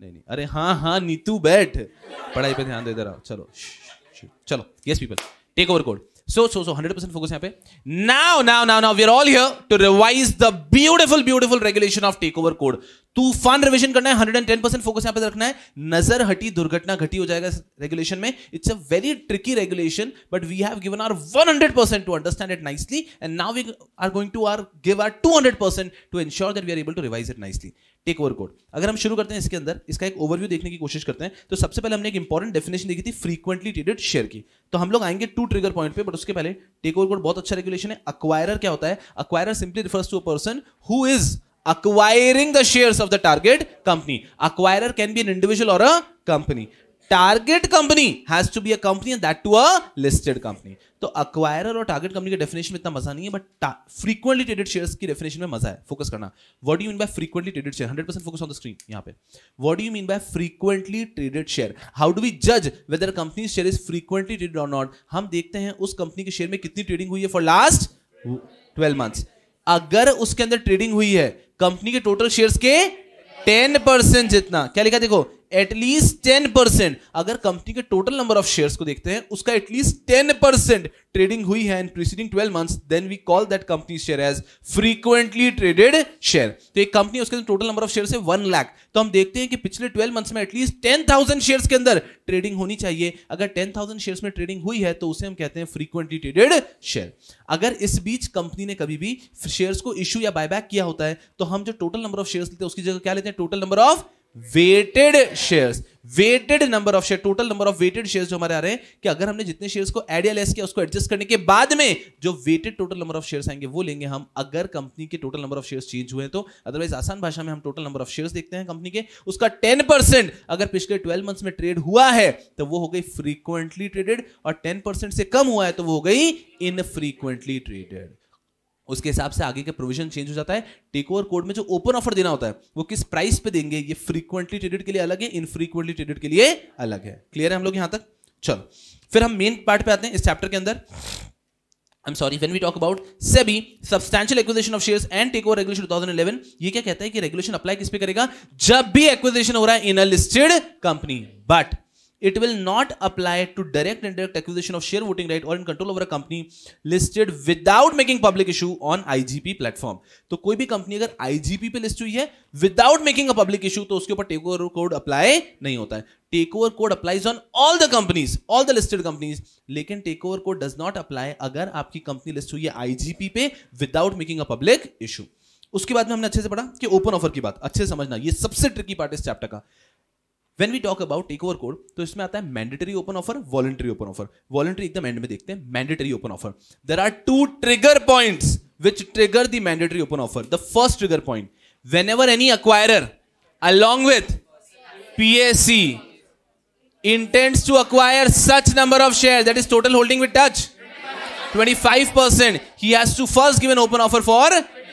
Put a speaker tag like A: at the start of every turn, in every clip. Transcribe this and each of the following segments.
A: नहीं नहीं अरे हाँ हाँ नीतू बैठ पढ़ाई पे ध्यान दे इधर आओ चलो चलो yes people take over code so so so hundred percent focus यहाँ पे now now now now we are all here to revise the beautiful beautiful regulation of take over code तू फन रिविजन करना है hundred and ten percent focus यहाँ पे रखना है नजर हटी दुर्घटना घटी हो जाएगा रेगुलेशन में it's a very tricky regulation but we have given our one hundred percent to understand it nicely and now we are going to our give our two hundred percent to ensure that we are able to revise it nicely take over code अगर हम शुरू करते हैं इसके अंदर इसका एक overview देखने की कोशिश करते हैं तो सबसे पहले हमने एक इंपॉर्टेंट डेफिनेशन देखी थी फ्रीक्वेंटली ट्रेडेड शेयर की तो हम लोग आएंगे टू ट्रिगर पॉइंट पे बट उसके पहले टेक ओवर कोड बहुत अच्छा रेगुलेशन है अक्वायरर क्या होता है acquirer simply refers to a person who is acquiring the share of the target company Acquirer can be an individual और a company target company has to be a company that to a listed company तो acquirer और target company के definition में इतना मजा नहीं है but frequently traded shares की डेफिनेशन में मजा है फोकस करना what do mean by frequently traded share 100% focus on the screen यहां पे what do mean by frequently traded share how do we जज whether company share is frequently traded और not हम देखते हैं उस कंपनी के शेयर में कितनी ट्रेडिंग हुई है फॉर लास्ट ट्वेल्व मंथ्स अगर उसके अंदर ट्रेडिंग हुई है कंपनी के टोटल शेयर्स के टेन परसेंट जितना क्या लिखा देखो एटलीस्ट टेन परसेंट अगर कंपनी के टोटल नंबर ऑफ शेयर्स को देखते हैं उसका एटलीस्ट टेन परसेंट ट्रेडिंग हुई है in preceding twelve months then we call that company share as frequently traded share तो एक कंपनी उसके अंदर टोटल नंबर ऑफ शेयर है वन लाख तो हम देखते हैं कि पिछले ट्वेल्व मंथ्स में एटलीस्ट टेन थाउजेंड शेयर के अंदर ट्रेडिंग होनी चाहिए अगर टेन थाउजेंड शेयर में ट्रेडिंग हुई है तो उसे हम कहते हैं फ्रीक्वेंटली ट्रेडेड शेयर अगर इस बीच कंपनी ने कभी भी शेयर्स को इश्यू या बायबैक किया होता है तो हम जो टोटल नंबर ऑफ शेयर्स लेते हैं उसकी जगह क्या लेते हैं total number of weighted shares weighted number of share total number of weighted shares जो हमारे आ रहे हैं कि अगर हमने जितने शेयर्स को एड या लेस किया उसको एडजस्ट करने के बाद में जो weighted total number of shares आएंगे वो लेंगे हम अगर कंपनी के total number of shares change हुए तो अदरवाइज आसान भाषा में हम टोटल नंबर ऑफ शेयर्स देखते हैं कंपनी के उसका टेन परसेंट अगर पिछले ट्वेल्व मंथ्स में ट्रेड हुआ है तो वो हो गई फ्रीक्वेंटली ट्रेडेड और टेन परसेंट से कम हुआ है तो वो हो गई इनफ्रीक्वेंटली ट्रेडेड उसके हिसाब से आगे का प्रोविजन चेंज हो जाता है टेक ओवर कोड में जो ओपन ऑफर देना होता है वो किस प्राइस पे देंगे ये फ्रीक्वेंटली ट्रेडेड के लिए अलग है इनफ्रीक्वेंटली ट्रेडेड के लिए अलग है क्लियर है हम लोग यहां तक चलो फिर हम मेन पार्ट पे आते हैं इस चैप्टर के अंदर I am sorry when we talk about SEBI substantial acquisition of shares and take over regulation 2011 ये क्या कहता है कि रेगुलेशन अप्लाई किस पे करेगा जब भी एक्विजेशन हो रहा है in a listed company but it will not apply to direct and direct acquisition of share voting right और in control over a company listed without making public issue on IGP platform. तो कोई भी company अगर IGP पे list हुई है without making a public issue तो उसके ऊपर टेक ओवर कोड अप्लाई नहीं होता है take over code applies on all the companies all the listed companies लेकिन take over code does not apply अगर आपकी कंपनी लिस्ट हुई है आईजीपी पे without making a public issue उसके बाद में हमने अच्छे से पढ़ा कि ओपन ऑफर की बात अच्छे समझना ये सबसे ट्रिकी पार्ट इस चैप्टर का when we talk about take over code तो इसमें आता है mandatory open offer voluntary open offer voluntary एकदम एंड में देखते हैं mandatory open offer there are two trigger point which trigger the mandatory open offer the first trigger point whenever any acquirer along with PSC intends to acquire such number of shares that is total holding with touch 25% he has to first give an open offer for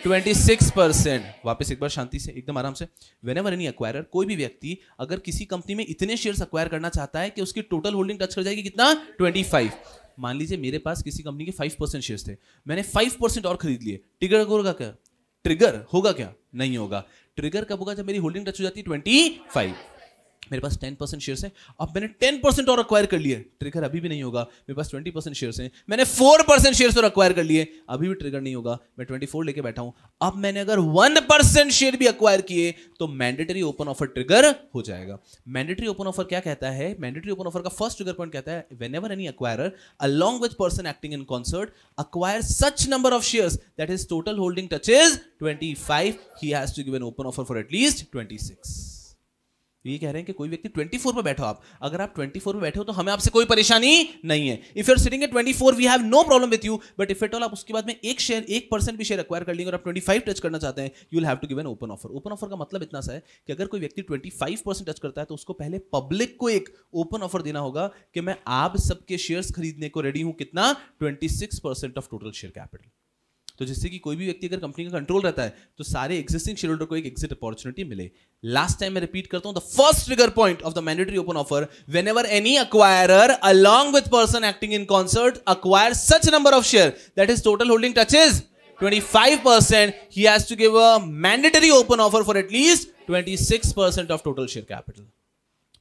A: 26% वापस एक बार शांति से एकदम आराम से when whenever any acquire कोई भी व्यक्ति अगर किसी कंपनी में इतने शेयर्स अक्वायर करना चाहता है कि उसकी टोटल होल्डिंग टच कर जाएगी कितना ट्वेंटी फाइव मान लीजिए मेरे पास किसी कंपनी के फाइव परसेंट शेयर थे मैंने फाइव परसेंट और खरीद लिए टिगर होगा क्या ट्रिगर होगा क्या नहीं होगा ट्रिगर कब होगा जब मेरी होल्डिंग टच हो जाती है ट्वेंटी फाइव मेरे पास टेन परसेंट शेयर है अब मैंने टेन परसेंट और अक्वायर कर लिए ट्रिगर अभी भी नहीं होगा मेरे पास ट्वेंटी परसेंट शेयर है मैंने फोर परसेंट शेयर और अक्वायर कर लिए अभी भी ट्रिगर नहीं होगा मैं ट्वेंटी फोर लेके बैठा हूं अब मैंने अगर वन परसेंट शेयर भी अक्वायर किए तो मैंडेटरी ओपन ऑफर ट्रिगर हो जाएगा मैंडेटरी ओपन ऑफर क्या कहता है मैंडेटरी ओपन ऑफर का फर्स्ट ट्रिगर पॉइंट कहता है whenever any acquire along with person acting in concert acquire such number of share that is total holding touch is twenty five he has to give an open offer for at least twenty six तो ये कह रहे हैं कि कोई व्यक्ति 24 पर बैठो आप अगर आप 24 पर बैठे हो तो हमें आपसे कोई परेशानी नहीं है if you are sitting at 24 we have no problem with you but if at all आप उसके बाद में एक शेयर एक परसेंट भी शेयर अक्वायर कर लेंगे और आप 25 टच करना चाहते हैं you will have to give an open offer open offer का मतलब इतना सा है कि अगर कोई व्यक्ति ट्वेंटी टच करता है तो उसको पहले पब्लिक को एक ओपन ऑफर देना होगा कि मैं आप सबके शेयर खरीदने को रेडी हूं कितना twenty of total share capital तो जिससे कि कोई भी व्यक्ति अगर कंपनी का कंट्रोल रहता है तो सारे एक्जिस्टिंग शेयर होल्डर को एक एग्जिट अपॉर्चुनिटी मिले लास्ट टाइम मैं रिपीट करता हूं the first figure point of the mandatory open offer whenever any acquire along with person acting in concert acquire such number of share that is total holding touches 25% he has to give a mandatory open offer for at least 26% of total share capital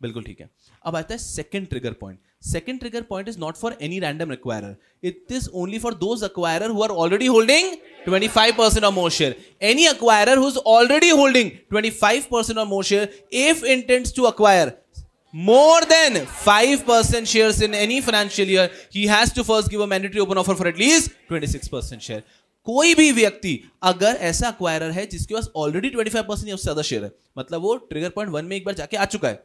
A: बिल्कुल ठीक है अब आता है second trigger point Second trigger point is not for any random acquirer. It is only for those acquirer who are already holding 25% or more share. Any acquirer who's already holding 25% or more share, if intends to acquire more than 5% shares in any financial year, he has to first give a mandatory open offer for at least 26% share. कोई भी व्यक्ति अगर ऐसा acquirer है जिसके पास already 25 percent या उससे ज्यादा शेयर है मतलब वो ट्रिगर पॉइंट वन में एक बार जाके आ चुका है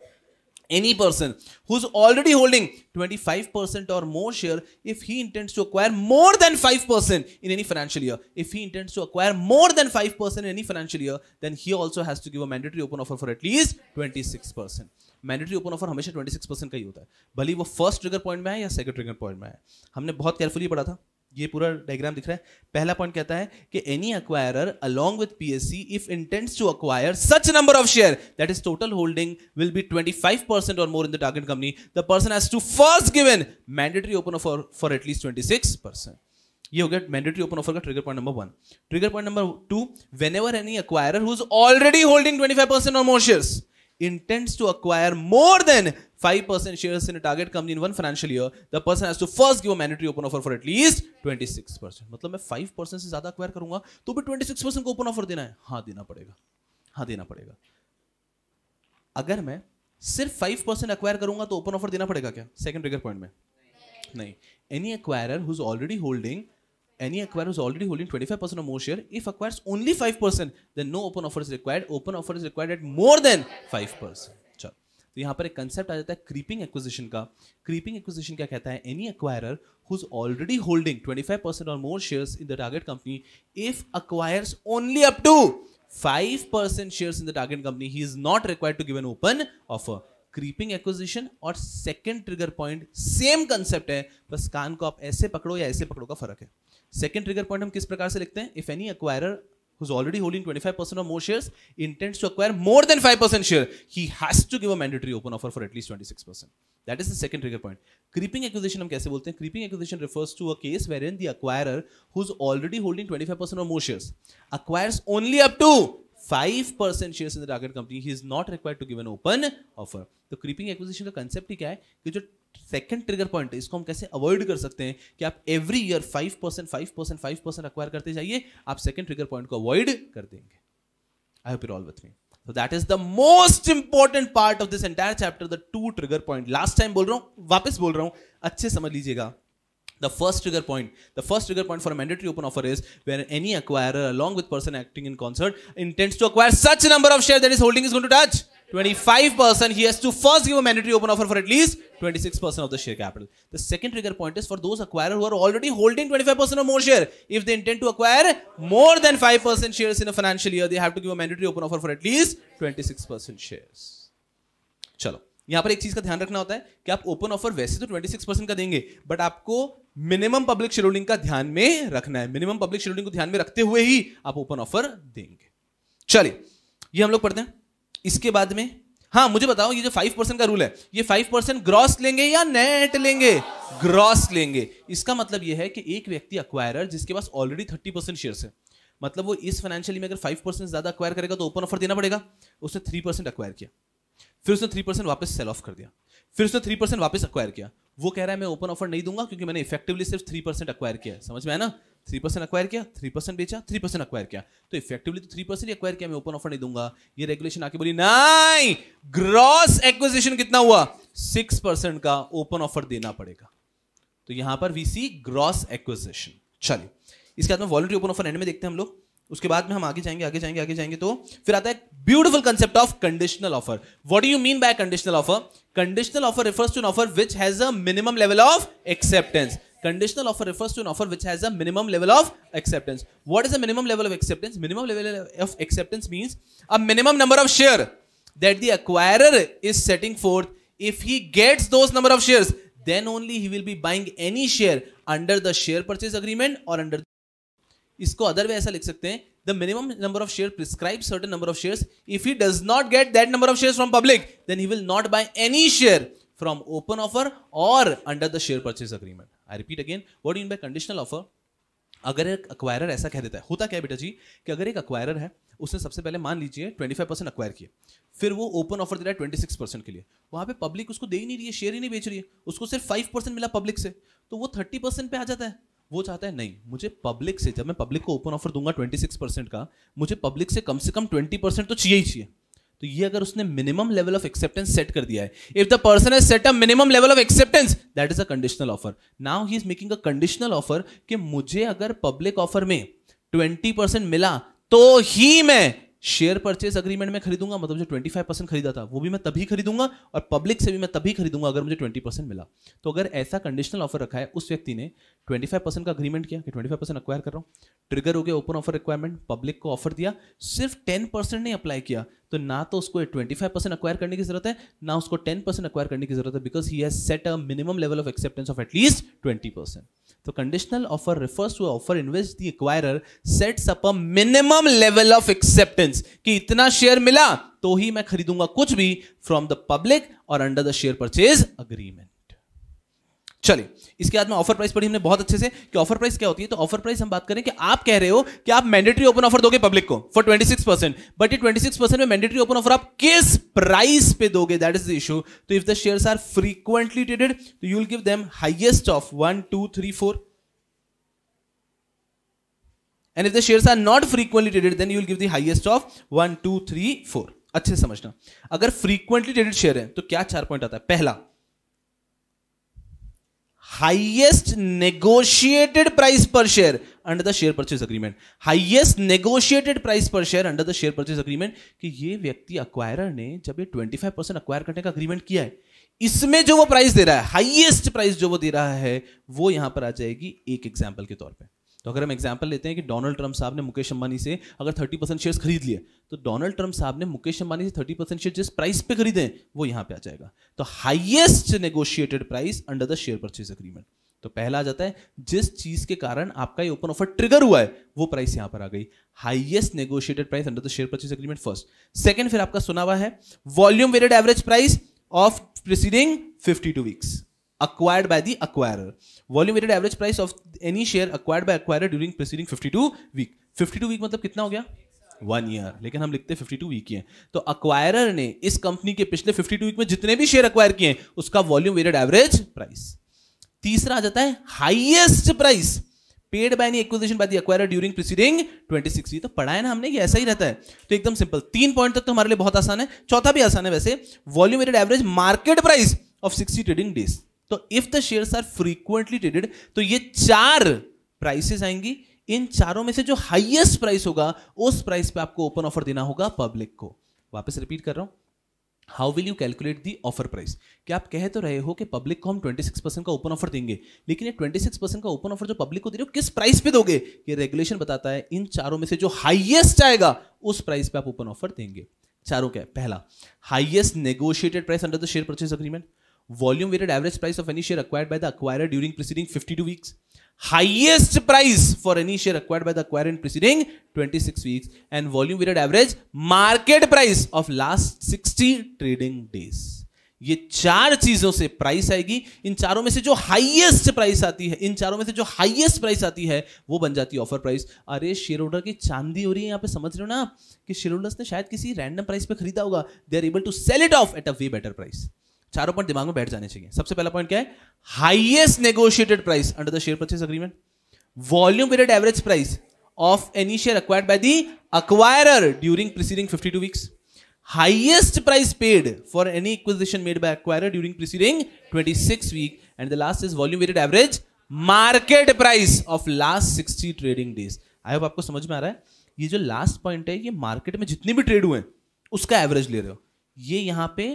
A: any person who's already holding 25% or more share if he intends to acquire more than 5% in any financial year if he intends to acquire more than 5% in any financial year then he also has to give a mandatory open offer for at least 26% mandatory open offer हमेशा 26 percent का ही होता है भले वो first trigger point में है या second trigger point में है हमने बहुत केयरफुली पढ़ा था ये पूरा डायग्राम दिख रहा है पहला पॉइंट कहता है कि any acquirer along with PSC if intends to acquire such number of share that is total holding will be 25% और more in the target company the person has to first given mandatory open offer for at least 26% ये हो गया mandatory open offer का trigger point number one trigger point number two whenever any acquire who is already holding percent और more shares intends to acquire more than 5% shares in a target company in one financial year, the person has to first give a mandatory open offer for at least 26%. मतलब मैं 5% से ज्यादा acquire करूंगा तो भी 26% को open offer देना है हाँ देना पड़ेगा हाँ देना पड़ेगा अगर मैं सिर्फ 5% acquire करूंगा तो open offer देना पड़ेगा क्या सेकंड ट्रिगर पॉइंट में नहीं any acquirer whose already holding any acquirer is already holding 25% or more share, if acquires only 5%, then no open offer is required. Open offer is required at more than 5%. चल तो यहाँ पर एक concept आ जाता है क्रीपिंग एक्विजिशन का creeping acquisition क्या कहता है any acquirer whose already holding 25 percent और more shares in the target company if acquires only up to 5 percent shares in the target company he is not required to give an open offer creeping acquisition और second trigger point same concept है बस कान को आप ऐसे पकड़ो या ऐसे पकड़ो का फर्क है सेकंड ट्रिगर पॉइंट हम किस प्रकार से लिखते हैं if any acquirer who's already holding 25% or more shares intends to acquire more than 5% share he has to give a mandatory open offer for at least 26% that is the second trigger point creeping acquisition हम कैसे बोलते हैं creeping acquisition refers to a case wherein the acquirer who's already holding 25% or more shares acquires only up to 5% shares in the target company he is not required to give an open offer तो creeping acquisition का concept ही क्या है कि जो second trigger point इसको हम कैसे avoid कर सकते हैं कि आप every year five percent five percent five percent acquire करते जाइए आप सेकंड ट्रिगर पॉइंट को अवॉइड कर देंगे I hope you're all with me so that is the most important part of this entire chapter the two trigger point last time बोल रहा हूं वापस बोल रहा हूं अच्छे समझ लीजिएगा The first trigger point, the first trigger point for a mandatory open offer is where any acquirer, along with person acting in concert, intends to acquire such number of shares that his holding is going to touch 25%, he has to first give a mandatory open offer for at least 26% of the share capital. The second trigger point is for those acquirers who are already holding 25% or more share. If they intend to acquire more than 5% shares in a financial year, they have to give a mandatory open offer for at least 26% shares. चलो यहां पर एक चीज का ध्यान रखना होता है कि आप ओपन ऑफर वैसे तो 26% परसेंट का देंगे बट आपको मिनिमम पब्लिक शेड्यूलिंग का ध्यान में रखना है मिनिमम पब्लिक शेड्यूलिंग को ध्यान में रखते हुए ही आप ओपन ऑफर देंगे चलिए ये हम लोग पढ़ते हैं इसके बाद में हाँ मुझे बताओ ये जो फाइव परसेंट का रूल है ये फाइव परसेंट ग्रॉस लेंगे या नेट लेंगे ग्रॉस लेंगे इसका मतलब ये है कि एक व्यक्ति अक्वायरर जिसके पास ऑलरेडी थर्टी परसेंट शेयर है मतलब वो इस फाइनेंशियली में अगर फाइव परसेंट ज्यादा अक्वायर करेगा तो ओपन ऑफर देना पड़ेगा उसने थ्री परसेंट अक्वायर किया फिर उसने थ्री परसेंट वापस सेल ऑफ कर दिया फिर उसने थ्री परसेंट वापस अक्वायर किया वो कह रहा है मैं ओपन ऑफर नहीं दूंगा क्योंकि मैंने इफेक्टिवली सिर्फ थ्री परसेंट अक्वायर किया समझ में है ना थ्री परसेंट अक्वायर किया थ्री परसेंट बेचा थ्री परसेंट अक्वायर किया तो इफेक्टिवली तो थ्री परसेंट अक्वायर किया मैं ओपन ऑफर नहीं दूंगा ये रेगुलेशन आके बोली नहीं ग्रॉस एक्विजिशन कितना हुआ सिक्स परसेंट का ओपन ऑफर देना पड़ेगा तो यहां पर वी सी ग्रॉस एक्विजिशन चलिए इसके बाद में वॉलेंट्री ओपन ऑफर एंड में देखते हैं हम लोग उसके बाद में हम आगे जाएंगे आगे जाएंगे आगे जाएंगे तो फिर आता है beautiful concept of conditional offer what do you mean by conditional offer conditional offer refers to an offer which has minimum level of acceptance conditional offer refers to an offer which has minimum level of acceptance what is a minimum level of acceptance minimum level of acceptance means a minimum number of share that the acquirer is setting forth if he gets those number of share then only he will be buying any share under the share purchase agreement और under इसको other way ऐसा लिख सकते हैं the minimum number of share prescribe certain number of shares if he does not get that number of shares from public then he will not buy any share from open offer और under the share purchase agreement I repeat again what in you conditional offer अगर एक acquirer ऐसा कह देता है होता क्या बेटा जी कि अगर एक अक्वायरर है उसने सबसे पहले मान लीजिए 25 परसेंट अक्वायर किया फिर वो ओपन ऑफर दे रहा है 26 परसेंट के लिए वहाँ पे पब्लिक उसको दे ही नहीं रही है शेयर ही नहीं बेच रही है उसको सिर्फ 5 परसेंट मिला पब्लिक से तो वो 30 परसेंट पे आ जाता है वो चाहता है नहीं मुझे पब्लिक से जब मैं पब्लिक को ओपन ऑफर दूंगा ट्वेंटी सिक्स परसेंट का मुझे पब्लिक से कम से कम ट्वेंटी परसेंट तो चाहिए ही चाहिए तो ये अगर उसने minimum level of acceptance set कर दिया है if the person has set a minimum level of acceptance that is a conditional offer now he is making a conditional offer कि मुझे अगर पब्लिक ऑफर में ट्वेंटी परसेंट मिला तो ही मैं शेयर परचेज अग्रीमेंट में खरीदूंगा मतलब जो 25 परसेंट खरीदा था वो भी मैं तभी खरीदूंगा और पब्लिक से भी मैं तभी खरीदूंगा अगर मुझे 20 परसेंट मिला तो अगर ऐसा कंडीशनल ऑफर रखा है उस व्यक्ति ने 25 परसेंट का अग्रीमेंट किया कि 25 परसेंट अक्वायर कर रहा हूँ ट्रिगर हो गया ओपन ऑफर रिक्वायरमेंट पब्लिक को ऑफर दिया सिर्फ टेन परसेंट ने अप्लाई किया तो ना तो उसको ट्वेंटी फाइव परसेंट अक्वायर करने की जरूरत है ना उसको टेन परसेंट अक्वायर करने की जरूरत है because he has set a minimum level of acceptance of at least twenty percent तो conditional offer refers to offer in which the acquirer sets up a minimum level of acceptance कि इतना share मिला तो ही मैं खरीदूंगा कुछ भी फ्रॉम द पब्लिक और under the share purchase agreement चलिए इसके बाद में ऑफर प्राइस पढ़ी हमने बहुत अच्छे से कि ऑफर प्राइस क्या होती है तो ऑफर प्राइस हम बात करें कि आप कह रहे हो कि आप मैंडेटरी ओपन ऑफर दोगे पब्लिक को for twenty six percent but ये ट्वेंटी सिक्स परसेंट में मैंडेटरी ओपन ऑफर आप किस प्राइस पे दोगे दैट इज द इशू तो if the share are frequently traded तो you will give them highest of one two three four and if the share are not frequently traded then you will give the highest of one two three four अच्छे समझना अगर frequently traded share है तो क्या चार point आता है पहला हाइएस्ट नेगोशिएटेड प्राइस पर share under the share purchase agreement highest negotiated price पर share under the share purchase agreement कि ये व्यक्ति अक्वायर ने जब ये 25 फाइव परसेंट अक्वायर करने का अग्रीमेंट किया है इसमें जो वो प्राइस दे रहा है हाइएस्ट प्राइस जो वो दे रहा है वो यहां पर आ जाएगी एक एग्जाम्पल के तौर पर तो अगर हम एग्जाम्पल लेते हैं कि डोनाल्ड ट्रंप साहब ने मुकेश अंबानी से अगर थर्टी परसेंट शेयर्स खरीद लिए तो डोनाल्ड ट्रंप साहब ने मुकेश अंबानी से थर्टी परसेंट शेयर जिस प्राइस पे खरीदे वो यहां पे आ जाएगा तो highest negotiated price under the share purchase agreement तो पहला आ जाता है जिस चीज के कारण आपका ये ओपन ऑफर ट्रिगर हुआ है वो प्राइस यहां पर आ गई highest negotiated price under the share purchase agreement first second फिर आपका सुना हुआ है volume weighted average price of preceding 52 weeks acquired by the acquire volume weighted average price of any share acquired by acquire during preceding 52 week 52 week मतलब कितना हो गया one year लेकिन हम लिखते फिफ्टी टू वीक ही हैं तो अक्वायरर ने इस कंपनी के पिछले फिफ्टी टू वीक में जितने भी शेयर अक्वायर किए हैं उसका वॉल्यूम वेटेड एवरेज प्राइस तीसरा आ जाता है highest price paid by any acquisition by the acquirer during preceding 26 ये तो पढ़ा है ना हमने कि ऐसा ही रहता है तो एकदम सिंपल तीन पॉइंट तक तो हमारे लिए बहुत आसान है चौथा भी आसान है वैसे volume weighted average market price of 60 trading days तो if the shares are frequently traded तो ये चार प्राइसेस आएंगी इन चारों में से जो हाईएस्ट प्राइस होगा उस प्राइस पे आपको ओपन ऑफर देना होगा पब्लिक को वापस रिपीट कर रहा हूं how will you calculate the offer price क्या आप कह तो रहे हो कि पब्लिक को हम 26 परसेंट का ओपन ऑफर देंगे लेकिन ये 26 परसेंट का ओपन ऑफर जो पब्लिक को दे रहे हो किस प्राइस पे दोगे ये रेगुलेशन बताता है इन चारों में से जो हाइएस्ट आएगा उस प्राइस पे आप ओपन ऑफर देंगे चारों क्या है पहला highest negotiated price under the share purchase agreement volume weighted average price of any share acquired by the acquirer during preceding 52 weeks highest price for any share acquired by the acquirer in preceding 26 weeks and volume weighted average market price of last 60 trading days ये चार चीजों से price आएगी इन चारों में से जो highest price आती है इन चारों में से जो हाईएस्ट प्राइस आती है वो बन जाती है ऑफर प्राइस अरे शेयर होल्डर की चांदी हो रही है यहाँ पे समझ रहे हो ना कि शेयर होल्डर्स ने शायद किसी रैंडम प्राइस पे खरीदा होगा they are able to sell it off at a way better price चारों पॉइंट दिमाग में बैठ जाने चाहिए सबसे पहला पॉइंट क्या है highest negotiated price under the share purchase agreement volume weighted average price of any share acquired by the acquirer during preceding two weeks highest price paid for any acquisition made made by during during twenty six week and the last is volume weighted average market price of last sixty trading days I hope आपको समझ में आ रहा है ये जो last point है ये market में जितने भी ट्रेड हुए हैं उसका एवरेज ले रहे हो ये यहाँ पे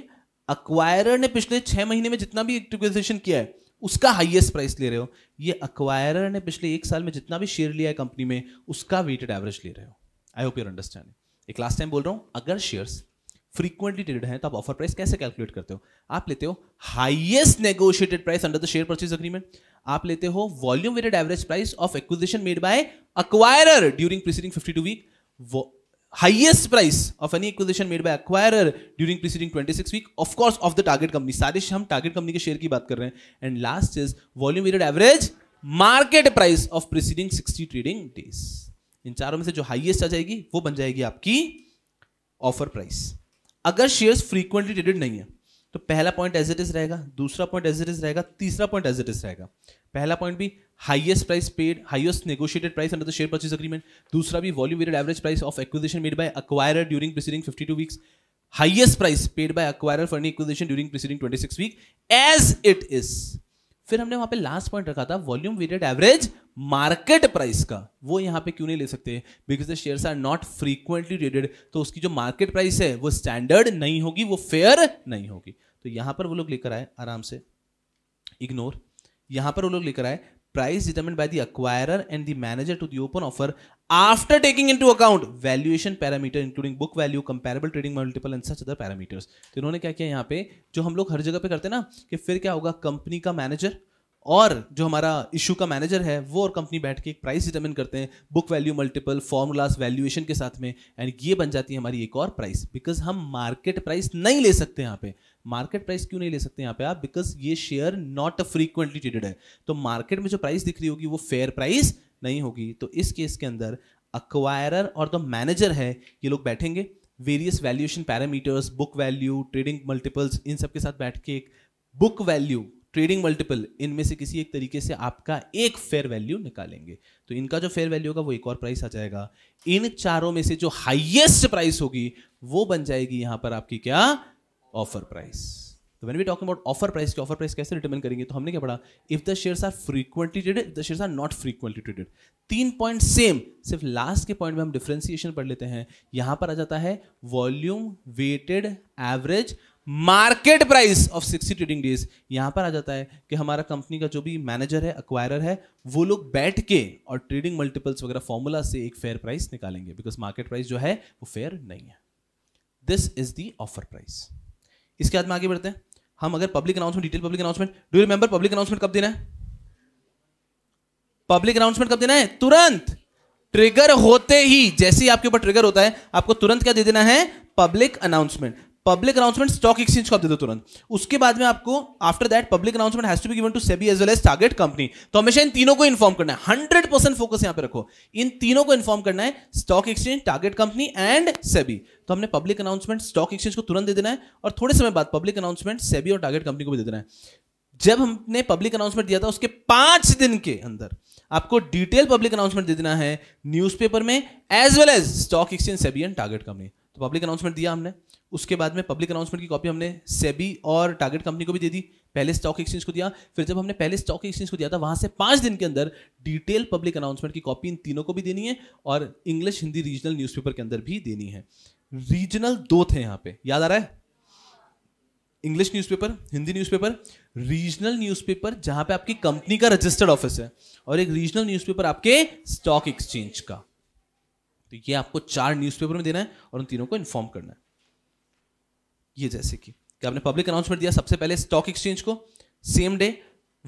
A: अक्वायरर ने पिछले छह महीने में जितना भी एक्टिविजेशन किया है उसका हाईएस्ट प्राइस ले रहे हो ये अक्वायरर ने पिछले एक साल में जितना भी शेयर लिया है कंपनी में उसका वेटेड एवरेज ले रहे हो आई होप यूर अंडरस्टैंडिंग एक लास्ट टाइम बोल रहा हूं अगर शेयर्स फ्रीक्वेंटली ट्रेडेड हैं तो आप ऑफर प्राइस कैसे कैलकुलेट करते हो आप लेते हो highest negotiated price under the share purchase agreement आप लेते हो volume weighted average price of acquisition made by acquirer during preceding fifty two week highest price of any acquisition made by acquirer during preceding 26 week of course of the target company सारे हम target company के share की बात कर रहे हैं and last is volume weighted average market price of preceding 60 trading days इन चारों में से जो highest आ जाएगी वो बन जाएगी आपकी offer price अगर shares frequently traded नहीं है तो पहला पॉइंट एज इट इज रहेगा दूसरा पॉइंट एज इट इज रहेगा तीसरा पॉइंट एज इट इज रहेगा पहला पॉइंट भी highest price paid highest negotiated price under the share purchase agreement दूसरा भी volume weighted average price of acquisition made by acquirer during preceding 52 weeks highest price paid by acquirer for acquisition during preceding 26 week as it is फिर हमने वहां पे last point रखा था volume weighted average market price का वो यहां पे क्यों नहीं ले सकते because the shares are not frequently rated तो उसकी जो मार्केट प्राइस है वो स्टैंडर्ड नहीं होगी वो फेयर नहीं होगी तो यहां पर वो लोग लेकर आए आराम से इग्नोर यहां पर वो लोग लेकर आए price determined by the acquirer and the manager to the open offer after taking into account valuation parameter including book value comparable trading multiple and such other parameters तो इन्होंने क्या किया यहाँ पे जो हम लोग हर जगह पे करते हैं ना कि फिर क्या होगा कंपनी का मैनेजर और जो हमारा इशू का मैनेजर है वो और कंपनी बैठ के एक प्राइस डिटर्मिन करते हैं book value multiple formulas valuation के साथ में एंड ये बन जाती है हमारी एक और प्राइस बिकॉज हम मार्केट प्राइस नहीं ले सकते यहाँ पे मार्केट प्राइस क्यों नहीं ले सकते यहाँ पे आप बिकॉज ये शेयर नॉट फ्रीक्वेंटली ट्रेडेड है तो मार्केट में जो प्राइस दिख रही होगी वो फेयर प्राइस नहीं होगी तो इस केस के अंदर अक्वायरर और द मैनेजर है ये लोग बैठेंगे various valuation parameters book value trading multiples इन सब के साथ बैठ के एक बुक वैल्यू ट्रेडिंग मल्टीपल इनमें से किसी एक तरीके से आपका एक फेयर वैल्यू निकालेंगे तो इनका जो फेयर वैल्यू होगा वो एक और प्राइस आ जाएगा इन चारों में से जो हाइएस्ट प्राइस होगी वो बन जाएगी यहां पर आपकी क्या ऑफर प्राइस तो when we talk about offer price की ऑफर प्राइस कैसे डिटर्मिन करेंगे तो हमने क्या पढ़ा if the shares are frequently traded the shares are not frequently traded तीन पॉइंट सेम सिर्फ लास्ट के पॉइंट में हम डिफ्रेंसिएशन पढ़ लेते हैं यहां पर आ जाता है volume weighted average market price of sixty trading days यहां पर आ जाता है कि हमारा कंपनी का जो भी मैनेजर है अक्वायरर है वो लोग बैठ के और ट्रेडिंग मल्टीपल्स वगैरह फॉर्मूला से एक फेयर प्राइस निकालेंगे बिकॉज मार्केट प्राइस जो है वो फेयर नहीं है this is the offer price इसके बाद में आगे बढ़ते हैं हम अगर public announcement detail public announcement do remember public announcement कब देना है पब्लिक अनाउंसमेंट कब देना है तुरंत ट्रिगर होते ही जैसे ही आपके ऊपर ट्रिगर होता है आपको तुरंत क्या दे देना है public announcement public announcement stock exchange को दे दो तुरंत उसके बाद में आपको after that public announcement has to be given to SEBI as well as target company तो हमेशा इन तीनों को इन्फॉर्म करना है हंड्रेड परसेंट फोकस यहां पे रखो इन तीनों को इन्फॉर्म करना है stock exchange target company and SEBI तो हमने पब्लिक अनाउंसमेंट स्टॉक एक्सचेंज को तुरंत दे देना है और थोड़े समय बाद पब्लिक अनाउंसमेंट सेबी और टारगेट कंपनी को भी दे देना है जब हमने पब्लिक अनाउंसमेंट दिया था उसके पांच दिन के अंदर आपको डिटेल पब्लिक अनाउंसमेंट दे देना है न्यूज़पेपर में as well as stock exchange SEBI and target company public announcement दिया हमने उसके बाद में पब्लिक अनाउंसमेंट की कॉपी हमने सेबी और टारगेट कंपनी को भी दे दी पहले स्टॉक एक्सचेंज को दिया फिर जब हमने पहले स्टॉक एक्सचेंज को दिया था वहां से पाँच दिन के अंदर डिटेल पब्लिक अनाउंसमेंट की कॉपी इन तीनों को भी देनी है और इंग्लिश हिंदी रीजनल न्यूज़पेपर के अंदर भी देनी है रीजनल दो थे यहाँ पे याद आ रहा है English newspaper Hindi newspaper regional newspaper जहां पे आपकी कंपनी का रजिस्टर्ड ऑफिस है और एक रीजनल न्यूज़पेपर आपके स्टॉक एक्सचेंज का तो ये आपको चार न्यूज़पेपर में देना है और उन तीनों को इन्फॉर्म करना है ये जैसे कि, कि आपने पब्लिक अनाउंसमेंट दिया सबसे पहले स्टॉक एक्सचेंज को same day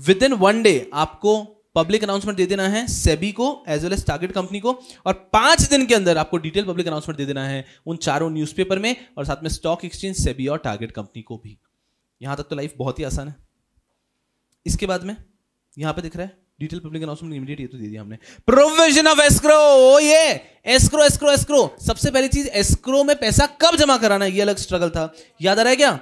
A: within one day आपको पब्लिक अनाउंसमेंट दे देना है सेबी को as well as target company को और पांच दिन के अंदर आपको डिटेल पब्लिक अनाउंसमेंट दे देना है उन चारों न्यूज़पेपर में और साथ में स्टॉक एक्सचेंज सेबी और टारगेट कंपनी को भी यहां तक तो लाइफ बहुत ही आसान है इसके बाद में यहां पर दिख रहा है डिटेल पब्लिक अनाउंसमेंट इमीडिएट ये तो दे दिया हमने प्रोविजन ऑफ एस्क्रो ओ ये एस्क्रो एस्क्रो एस्क्रो सबसे पहली चीज एस्क्रो में पैसा कब जमा कराना है ये अलग स्ट्रगल था याद आ रहा है क्या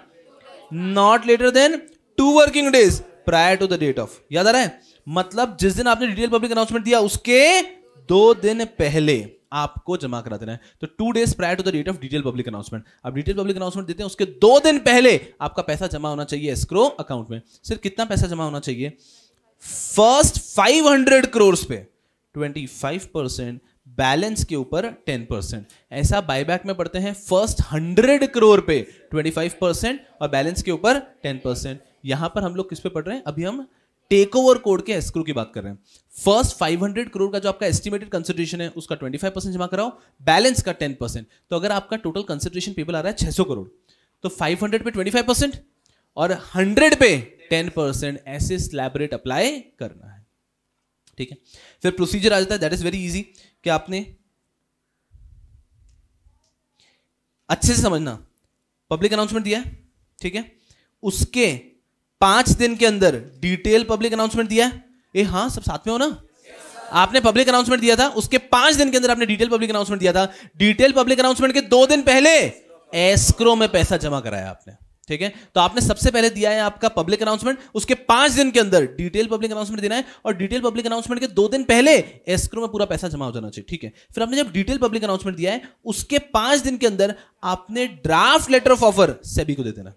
A: not later than two working days prior to the date of याद आ रहा है मतलब जिस दिन आपने डिटेल पब्लिक अनाउंसमेंट दिया उसके दो दिन पहले आपको जमा करा देना है तो two days prior to the date of detail public announcement आप डिटेल पब्लिक अनाउंसमेंट देते हैं उसके दो दिन पहले आपका पैसा जमा होना चाहिए एस्क्रो अकाउंट में सिर्फ कितना पैसा जमा होना चाहिए फर्स्ट 500 करोड़ पे 25 परसेंट बैलेंस के ऊपर 10 परसेंट ऐसा बायबैक में पढ़ते हैं फर्स्ट 100 करोड़ पे 25 परसेंट और बैलेंस के ऊपर 10 परसेंट यहां पर हम लोग किस पे पढ़ रहे हैं अभी हम टेक ओवर कोड के एस्क्रू की बात कर रहे हैं फर्स्ट 500 करोड़ का जो आपका एस्टिमेटेड कंसिडरेशन है उसका 25 परसेंट जमा कराओ बैलेंस का 10 परसेंट तो अगर आपका टोटल कंसिडरेशन पेबल आ रहा है 600 करोड़ तो 500 पे 25 परसेंट और हंड्रेड पे टेन परसेंट ऐसे स्लैब रेट अप्लाई करना है ठीक है फिर प्रोसीजर आ जाता है दैट इज वेरी इजी कि आपने अच्छे से समझना पब्लिक अनाउंसमेंट दिया है ठीक है उसके पांच दिन के अंदर डिटेल पब्लिक अनाउंसमेंट दिया है ए हाँ सब साथ में हो ना आपने पब्लिक अनाउंसमेंट दिया था उसके पांच दिन के अंदर आपने डिटेल पब्लिक अनाउंसमेंट दिया था डिटेल पब्लिक अनाउंसमेंट के दो दिन पहले एस्क्रो में पैसा जमा कराया आपने ठीक है तो आपने सबसे पहले दिया है आपका पब्लिक अनाउंसमेंट उसके पांच दिन के अंदर डिटेल पब्लिक अनाउंसमेंट देना है और डिटेल पब्लिक अनाउंसमेंट के दो दिन पहले एस्क्रो में पूरा पैसा जमा हो जाना चाहिए ठीक है फिर आपने जब डिटेल पब्लिक अनाउंसमेंट दिया है उसके पांच दिन के अंदर आपने draft letter of offer SEBI को दे देना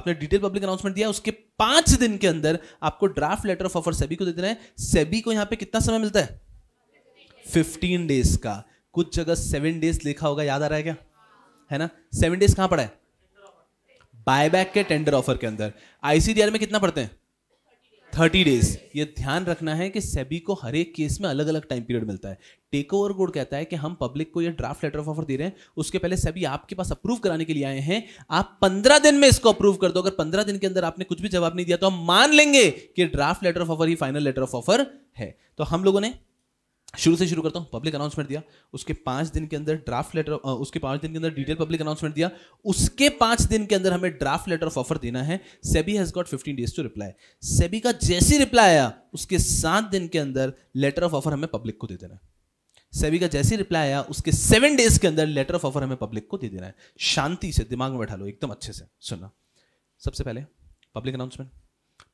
A: आपने डिटेल पब्लिक अनाउंसमेंट दिया उसके पांच दिन के अंदर आपको draft letter of offer SEBI को दे देना है सेबी को यहां पर कितना समय मिलता है फिफ्टीन डेज का कुछ जगह सेवन डेज लिखा होगा याद आ रहा है क्या है ना सेवन डेज कहां पड़ा है बायबैक के टेंडर ऑफर के अंदर आईसीडीआर में कितना पड़ते हैं थर्टी डेज ये ध्यान रखना है कि सेबी को हर एक केस में अलग अलग टाइम पीरियड मिलता है टेक ओवर गोड कहता है कि हम पब्लिक को ये ड्राफ्ट लेटर ऑफ ऑफर दे रहे हैं उसके पहले सेबी आपके पास अप्रूव कराने के लिए आए हैं आप पंद्रह दिन में इसको अप्रूव कर दो अगर पंद्रह दिन के अंदर आपने कुछ भी जवाब नहीं दिया तो हम मान लेंगे कि ड्राफ्ट लेटर ऑफ ऑफर ही फाइनल लेटर ऑफ ऑफर है तो हम लोगों ने शुरू से शुरू करता हूँ पब्लिक अनाउंसमेंट दिया उसके पांच दिन के अंदर ड्राफ्ट लेटर उसके पांच दिन के अंदर डिटेल पब्लिक अनाउंसमेंट दिया उसके पांच दिन के अंदर हमें ड्राफ्ट लेटर ऑफ ऑफर देना है SEBI has got fifteen days to reply SEBI का जैसी रिप्लाई आया उसके सात दिन के अंदर लेटर ऑफ ऑफर हमें पब्लिक को दे देना है सेबी का जैसी रिप्लाई आया उसके सेवन डेज के अंदर लेटर ऑफ ऑफर हमें पब्लिक को दे देना है शांति से दिमाग में बैठा लो एकदम अच्छे से सुनना सबसे पहले पब्लिक अनाउंसमेंट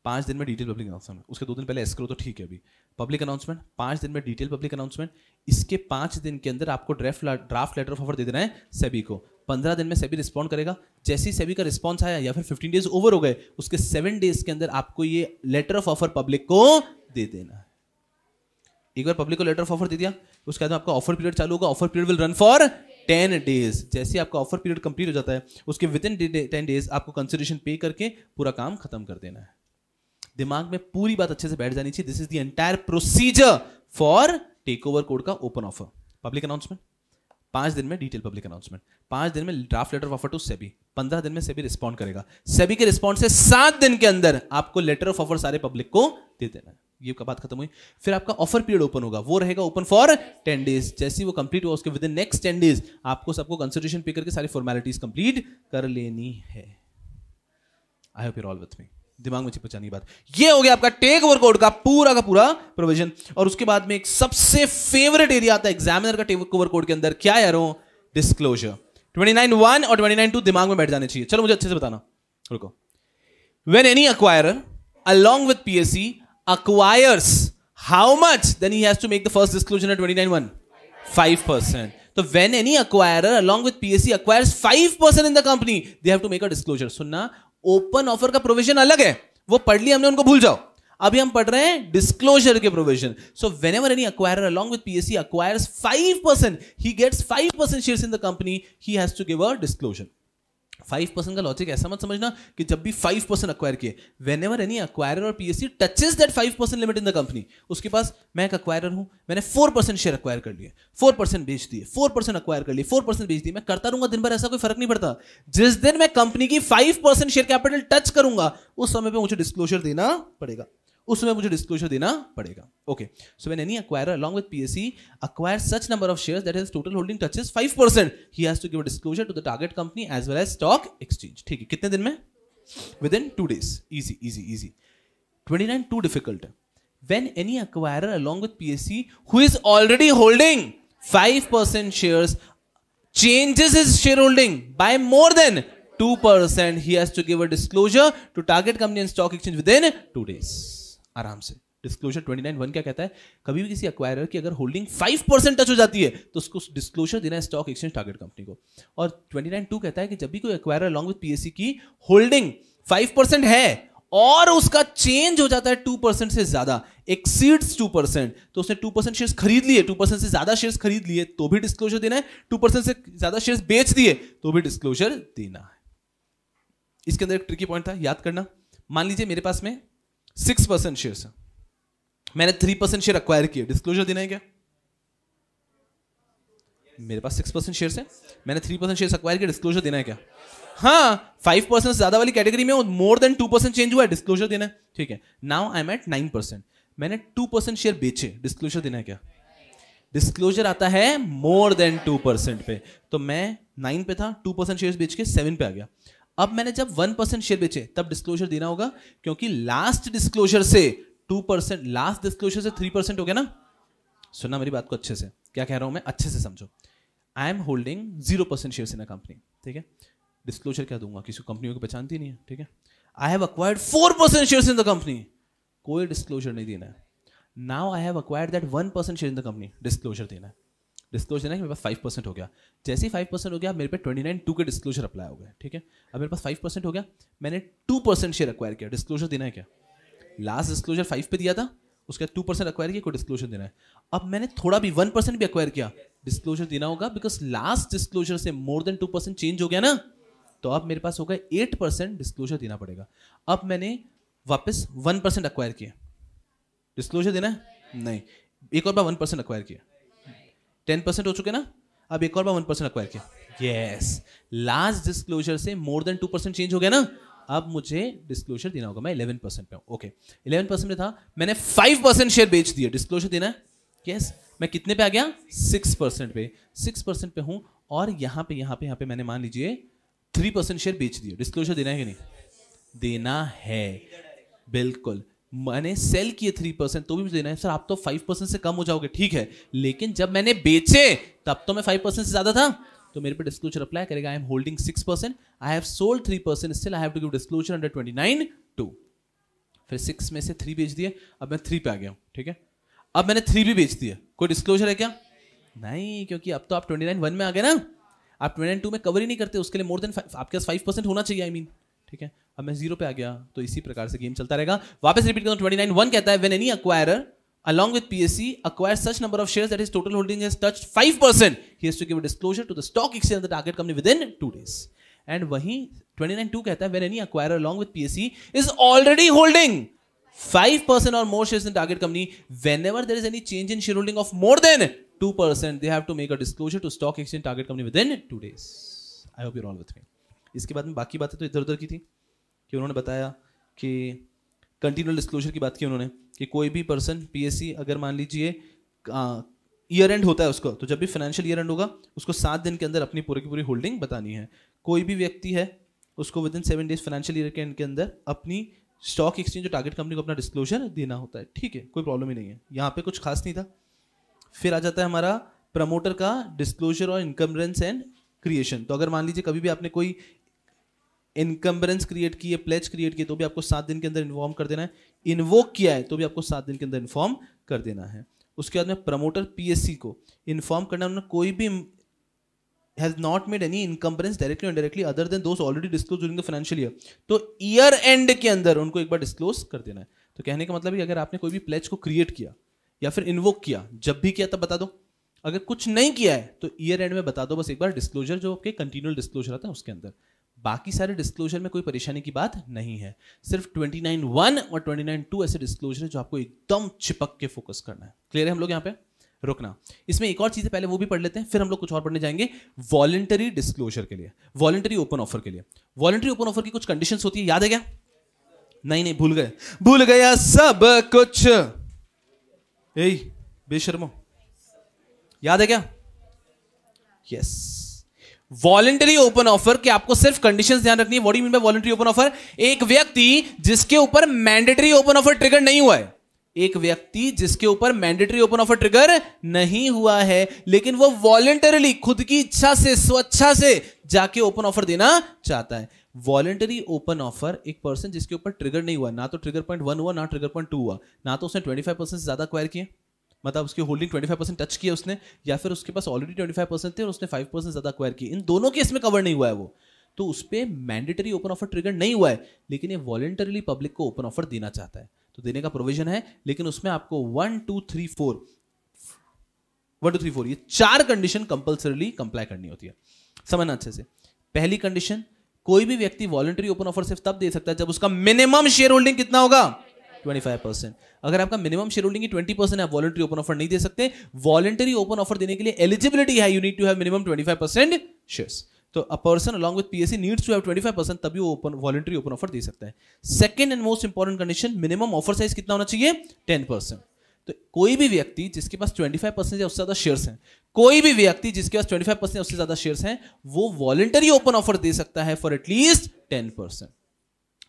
A: पाँच दिन में डिटेल पब्लिक अनाउंसमेंट उसके दो दिन पहले एस्क्रो तो ठीक है अभी पब्लिक अनाउंसमेंट पाँच दिन में डिटेल पब्लिक अनाउंसमेंट इसके पाँच दिन के अंदर आपको draft draft letter of offer दे देना है सेबी को पंद्रह दिन में सेबी रिस्पॉन्ड करेगा जैसे ही सेबी का रिस्पॉन्स आया या फिर फिफ्टीन डेज ओवर हो गए उसके सेवन डेज के अंदर आपको ये लेटर ऑफ ऑफर पब्लिक को दे देना है एक बार पब्लिक को लेटर ऑफ ऑफर दे दिया उसके बाद आपका ऑफर पीरियड चालू होगा offer period will run for ten days जैसे आपका ऑफर पीरियड कंप्लीट हो जाता है उसके विद इन टेन डेज आपको कंसिडरेशन पे करके पूरा काम खत्म कर देना है दिमाग में पूरी बात अच्छे से बैठ जानी चाहिए this is the entire procedure for take over code का ओपन ऑफर पब्लिक अनाउंसमेंट पांच दिन में डिटेल पब्लिक अनाउंसमेंट पांच दिन में draft letter of offer to SEBI पंद्रह दिन में सेबी रिस्पॉन्ड करेगा सेबी के रिस्पॉन्ड से सात दिन के अंदर आपको लेटर ऑफ ऑफर सारे पब्लिक को दे देना ये का बात खत्म हुई फिर आपका ऑफर पीरियड ओपन होगा वो रहेगा ओपन फॉर टेन डेज जैसे वो कंप्लीट हुआ उसके within next ten days आपको सबको कंसल्टेशन पे करके सारी फॉर्मेलिटीज कंप्लीट कर लेनी है I hope you're all with me दिमाग में चिपचाने की बात ये हो गया आपका टेक ओवर कोड का पूरा का पूरा प्रोविजन और उसके बाद में एक सबसे फेवरेट एरिया आता है एग्जामिनर का टेक ओवर कोड के अंदर क्या यार डिस्क्लोजर ट्वेंटी नाइन वन और ट्वेंटी नाइन टू दिमाग में बैठ जाने चाहिए चलो मुझे अच्छे से बताना रुको when any acquire along with P S C acquires how much then he's to make the first disclosure twenty nine one five percent तो when any acquire along with P S C acquires five percent in the company they have to make a disclosure सुनना open offer का provision अलग है वो पढ़ लिया हमने उनको भूल जाओ अभी हम पढ़ रहे हैं डिस्क्लोजर के provision so whenever any acquire along with PSC acquires five percent he gets five percent share in the company he has to give a disclosure five percent का लॉजिक ऐसा मत समझना कि जब भी फाइव परसेंट अक्वायर किए whenever any acquirer और PSC touches that five percent limit in the company उसके पास मैं एक अक्वायर हूं मैंने फोर परसेंट शेयर अक्वायर कर लिए फोर परसेंट बेच दिए फोर परसेंट अक्वायर कर लिए फोर परसेंट बेच दिए मैं करता रहूंगा दिन भर ऐसा कोई फर्क नहीं पड़ता जिस दिन मैं कंपनी की five percent share capital touch करूंगा उस समय पर मुझे डिस्क्लोजर देना पड़ेगा उसमें मुझे डिस्कलोजर देना पड़ेगा okay so when any acquire along with P S C acquire such number of share that is total holding touches five percent he has to give disclosure to the target company as well as stock exchange ठीक है कितने दिन में within two days easy easy easy twenty nine two difficult when any acquire along with P S C who is already holding five percent share changes is shareholding by more than two percent he has to give a disclosure to target company and stock exchange within two days आराम से disclosure 29.1 क्या कहता है कभी भी किसी acquirer की अगर होल्डिंग फाइव परसेंट टच हो जाती है तो उसको डिस्क्लोजर देना है स्टॉक एक्सचेंज टारगेट कंपनी को और ट्वेंटी नाइन टू कहता है कि जब भी कोई अक्वायर अलॉन्ग विद पीएससी की होल्डिंग फाइव परसेंट है और उसका चेंज हो जाता है टू परसेंट से ज्यादा एक्सीड्स टू परसेंट तो उसने टू परसेंट शेयर खरीद लिए टू परसेंट से ज्यादा शेयर खरीद लिए तो भी डिस्क्लोजर देना है टू परसेंट से ज्यादा शेयर बेच दिए तो भी डिस्क्लोजर देना है इसके अंदर एक ट्रिकी पॉइंट था याद करना मान लीजिए मेरे पास में सिक्स परसेंट शेयर से मैंने थ्री परसेंट शेयर अक्वायर किए डिस्क्लोजर देना है क्या मेरे पास सिक्स परसेंट शेयर है मैंने थ्री परसेंट शेयर अक्वायर किया डिस्क्लोजर देना है क्या हाँ फाइव परसेंट ज्यादा वाली कैटेगरी में more than two percent change हुआ है डिस्क्लोजर देना है ठीक है now I am at nine percent मैंने टू परसेंट शेयर बेचे डिस्क्लोजर देना है क्या डिस्क्लोजर आता है मोर देन टू परसेंट पे तो मैं नाइन पे था टू परसेंट शेयर बेच के सेवन पे आ गया अब मैंने जब वन परसेंट शेयर बेचे तब डिस्क्लोजर देना होगा क्योंकि लास्ट डिस्क्लोजर से टू परसेंट लास्ट डिस्क्लोजर से थ्री परसेंट हो गया ना सुनना मेरी बात को अच्छे से क्या कह रहा हूं मैं अच्छे से समझो I am holding zero percent share in company ठीक है डिस्क्लोजर क्या दूंगा किसी कंपनी को पहचानती नहीं है ठीक है I have acquired four percent share in the company कोई डिस्क्लोजर नहीं देना है now I have acquired that one percent share in the company disclosure देना है डिस्क्लोजर है मेरे पास फाइव परसेंट हो गया जैसे ही फाइव परसेंट हो गया मेरे पे ट्वेंटी नाइन टू के डिस्क्लोजर अप्लाई हो गए ठीक है अब मेरे पास फाइव परसेंट हो गया मैंने टू परसेंट शेयर अक्वायर किया डिस्क्लोजर देना है क्या लास्ट डिस्क्लोजर फाइव पे दिया था उसके बाद टू परसेंट अक्वायर किया कोई डिस्क्लोजर देना है अब मैंने थोड़ा भी वन परसेंट भी अक्वायर किया डिस्क्लोजर देना होगा बिकॉज लास्ट डिस्क्लोजर से more than two percent change हो गया ना तो अब मेरे पास होगा एट परसेंट डिस्क्लोजर देना पड़ेगा अब मैंने वापस वन परसेंट अक्वायर किया डिस्क्लोजर देना है नहीं एक और बार वन परसेंट अक्वायर किया टेन परसेंट हो चुके ना अब एक और बार वन परसेंट अक्वायर किया यस लास्ट डिस्क्लोजर से more than two percent change हो गया ना अब मुझे डिस्क्लोजर देना होगा मैं इलेवन परसेंट पे हूँ ओके इलेवन परसेंट था मैंने फाइव परसेंट शेयर बेच दिया डिस्क्लोजर देना है यस yes. मैं कितने पे आ गया सिक्स परसेंट पे सिक्स परसेंट पे हूँ और यहाँ पे यहाँ पे यहाँ पे मैंने मान लीजिए थ्री परसेंट शेयर बेच दिया डिस्क्लोजर देना है कि नहीं देना है बिल्कुल मैंने सेल किए थ्री परसेंट तो भी मुझे देना है सर आप तो फाइव परसेंट से कम हो जाओगे ठीक है लेकिन जब मैंने बेचे तब तो मैं फाइव परसेंट से ज्यादा था तो मेरे पे डिस्क्लोजर अप्लाई करेगा I am holding six percent I have sold three percent still I have to give disclosure under twenty nine two फिर सिक्स में से थ्री बेच दिए अब मैं थ्री पे आ गया हूँ ठीक है अब मैंने थ्री भी बेच दिया कोई डिस्क्लोजर है क्या नहीं क्योंकि अब तो आप ट्वेंटी नाइन वन में आ गए ना आप ट्वेंटी नाइन टू में कवर ही नहीं करते उसके लिए मोर देन आपके पास फाइव परसेंट होना चाहिए आई I मीन mean, ठीक है अब मैं जीरो पे आ गया तो इसी प्रकार से गेम चलता रहेगा वापस रिपीट करता ट्वेंटी नाइन वन कहता है when any acquirer along with P S C acquire such number of share that is total holding is touch five percent he's to give disclosure to the stock exchange target company within two days and वहीं twenty nine two कहता है when any acquire along with P S C is already holding five percent और more share in target company whenever there is any change in shareholding of more than two percent they have to make a disclosure to stock exchange target company within two days I hope you're all with me इसके बाद में बाकी बातें तो इधर उधर की थी कि उन्होंने बताया कि कंटिन्यूल डिस्क्लोजर की बात की उन्होंने कि कोई भी पर्सन पी अगर मान लीजिए ईयर एंड होता है उसको तो जब भी फाइनेंशियल ईयर एंड होगा उसको सात दिन के अंदर अपनी पूरी की पूरी होल्डिंग बतानी है कोई भी व्यक्ति है उसको within seven days financial year के एंड के अंदर अपनी स्टॉक एक्सचेंज और टारगेट कंपनी को अपना डिस्क्लोजर देना होता है ठीक है कोई प्रॉब्लम ही नहीं है यहाँ पे कुछ खास नहीं था फिर आ जाता है हमारा प्रमोटर का डिस्क्लोजर और इनकम रेंस एंड क्रिएशन तो अगर मान लीजिए कभी भी आपने कोई इनकम्बरेंस क्रिएट की है प्लेज क्रिएट की तो भी आपको सात दिन के अंदर इन्फॉर्म कर देना है इन्वोक किया है तो भी आपको सात दिन के अंदर इन्फॉर्म कर देना है उसके बाद में प्रमोटर पीएससी को इन्फॉर्म करना है उन्होंने कोई भी has not made any encumbrance directly indirectly other than दोस्त already disclose during the financial year तो ईयर एंड के अंदर उनको एक बार डिस्क्लोज कर देना है तो कहने का मतलब है अगर आपने कोई भी प्लेज को क्रिएट किया या फिर इन्वोक किया जब भी किया तब बता दो अगर कुछ नहीं किया है तो ईयर एंड में बता दो बस एक बार डिस्क्लोजर जो आपके कंटिन्यूअल डिस्क्लोजर आता है उसके अंदर बाकी सारे डिस्क्लोजर में कोई परेशानी की बात नहीं है सिर्फ ट्वेंटी नाइन वन और ट्वेंटी नाइन टू ऐसे डिस्क्लोजर है जो आपको एकदम चिपक के फोकस करना है क्लियर है हम लोग यहाँ पे रुकना इसमें एक और चीज़ है पहले वो भी पढ़ लेते हैं फिर हम लोग कुछ और पढ़ने जाएंगे वॉलेंटरी डिस्क्लोजर के लिए वॉलेंटरी ओपन ऑफर के लिए वॉलेंटरी ओपन ऑफर की कुछ कंडीशन होती है याद है क्या नहीं नहीं भूल गए भूल गया सब कुछ बेशर्मो याद है क्या yes yes. Voluntary open offer के आपको सिर्फ कंडीशन ध्यान रखनी है what mean voluntary open offer एक व्यक्ति जिसके ऊपर मैंडेटरी ओपन ऑफर ट्रिगर नहीं हुआ है एक व्यक्ति जिसके ऊपर मैंडेटरी ओपन ऑफर ट्रिगर नहीं हुआ है लेकिन वो वॉलेंटरली खुद की इच्छा से स्वच्छा से जाके ओपन ऑफर देना चाहता है वॉलेंटरी ओपन ऑफर एक पर्सन जिसके ऊपर ट्रिगर नहीं हुआ ना तो ट्रिगर पॉइंट वन हुआ ना ट्रिगर पॉइंट टू हुआ ना तो उसने ट्वेंटी फाइव परसेंट से ज्यादा क्वायर किया मतलब उसकी होल्डिंग 25 परसेंट टच किया उसने या फिर उसके पास ऑलरेडी 25 परसेंट थे और उसने 5 परसेंट ज़्यादा अक्वायर किए इन दोनों केस में कवर नहीं हुआ है वो तो उस पर मैंडेटरी ओपन ऑफर ट्रिगर नहीं हुआ है लेकिन ये वॉलेंटरली पब्लिक को ओपन ऑफर देना चाहता है तो देने का प्रोविजन है लेकिन उसमें आपको one two three four one two three four ये चार कंडीशन कंपल्सरली कंप्लाई करनी होती है समझना अच्छे से पहली कंडीशन कोई भी व्यक्ति वॉलेंटरी ओपन ऑफर सिर्फ तब दे सकता है जब उसका मिनिमम शेयर होल्डिंग कितना होगा 25 परसेंट अगर आपका minimum shareholding twenty percent आप वॉलेंट्री ओपन ऑफर नहीं दे सकते वॉलेंटरी ओपन ऑफर देने के लिए एलिजिबिलिटी है you need to have minimum twenty five percent shares तो a person along with PSC needs to have 25 percent तभी वो ओपन वॉलेंट्री ओपन ऑफर दे सकता है second and most important condition minimum offer size कितना होना चाहिए टेन परसेंट तो कोई भी व्यक्ति जिसके पास 25 परसेंट या उससे ज्यादा शेयर्स हैं कोई भी व्यक्ति जिसके पास 25 परसेंट या उससे ज्यादा शेयर्स हैं वो वॉलेंटरी ओपन ऑफर दे सकता है फॉर एटलीस्ट टेन परसेंट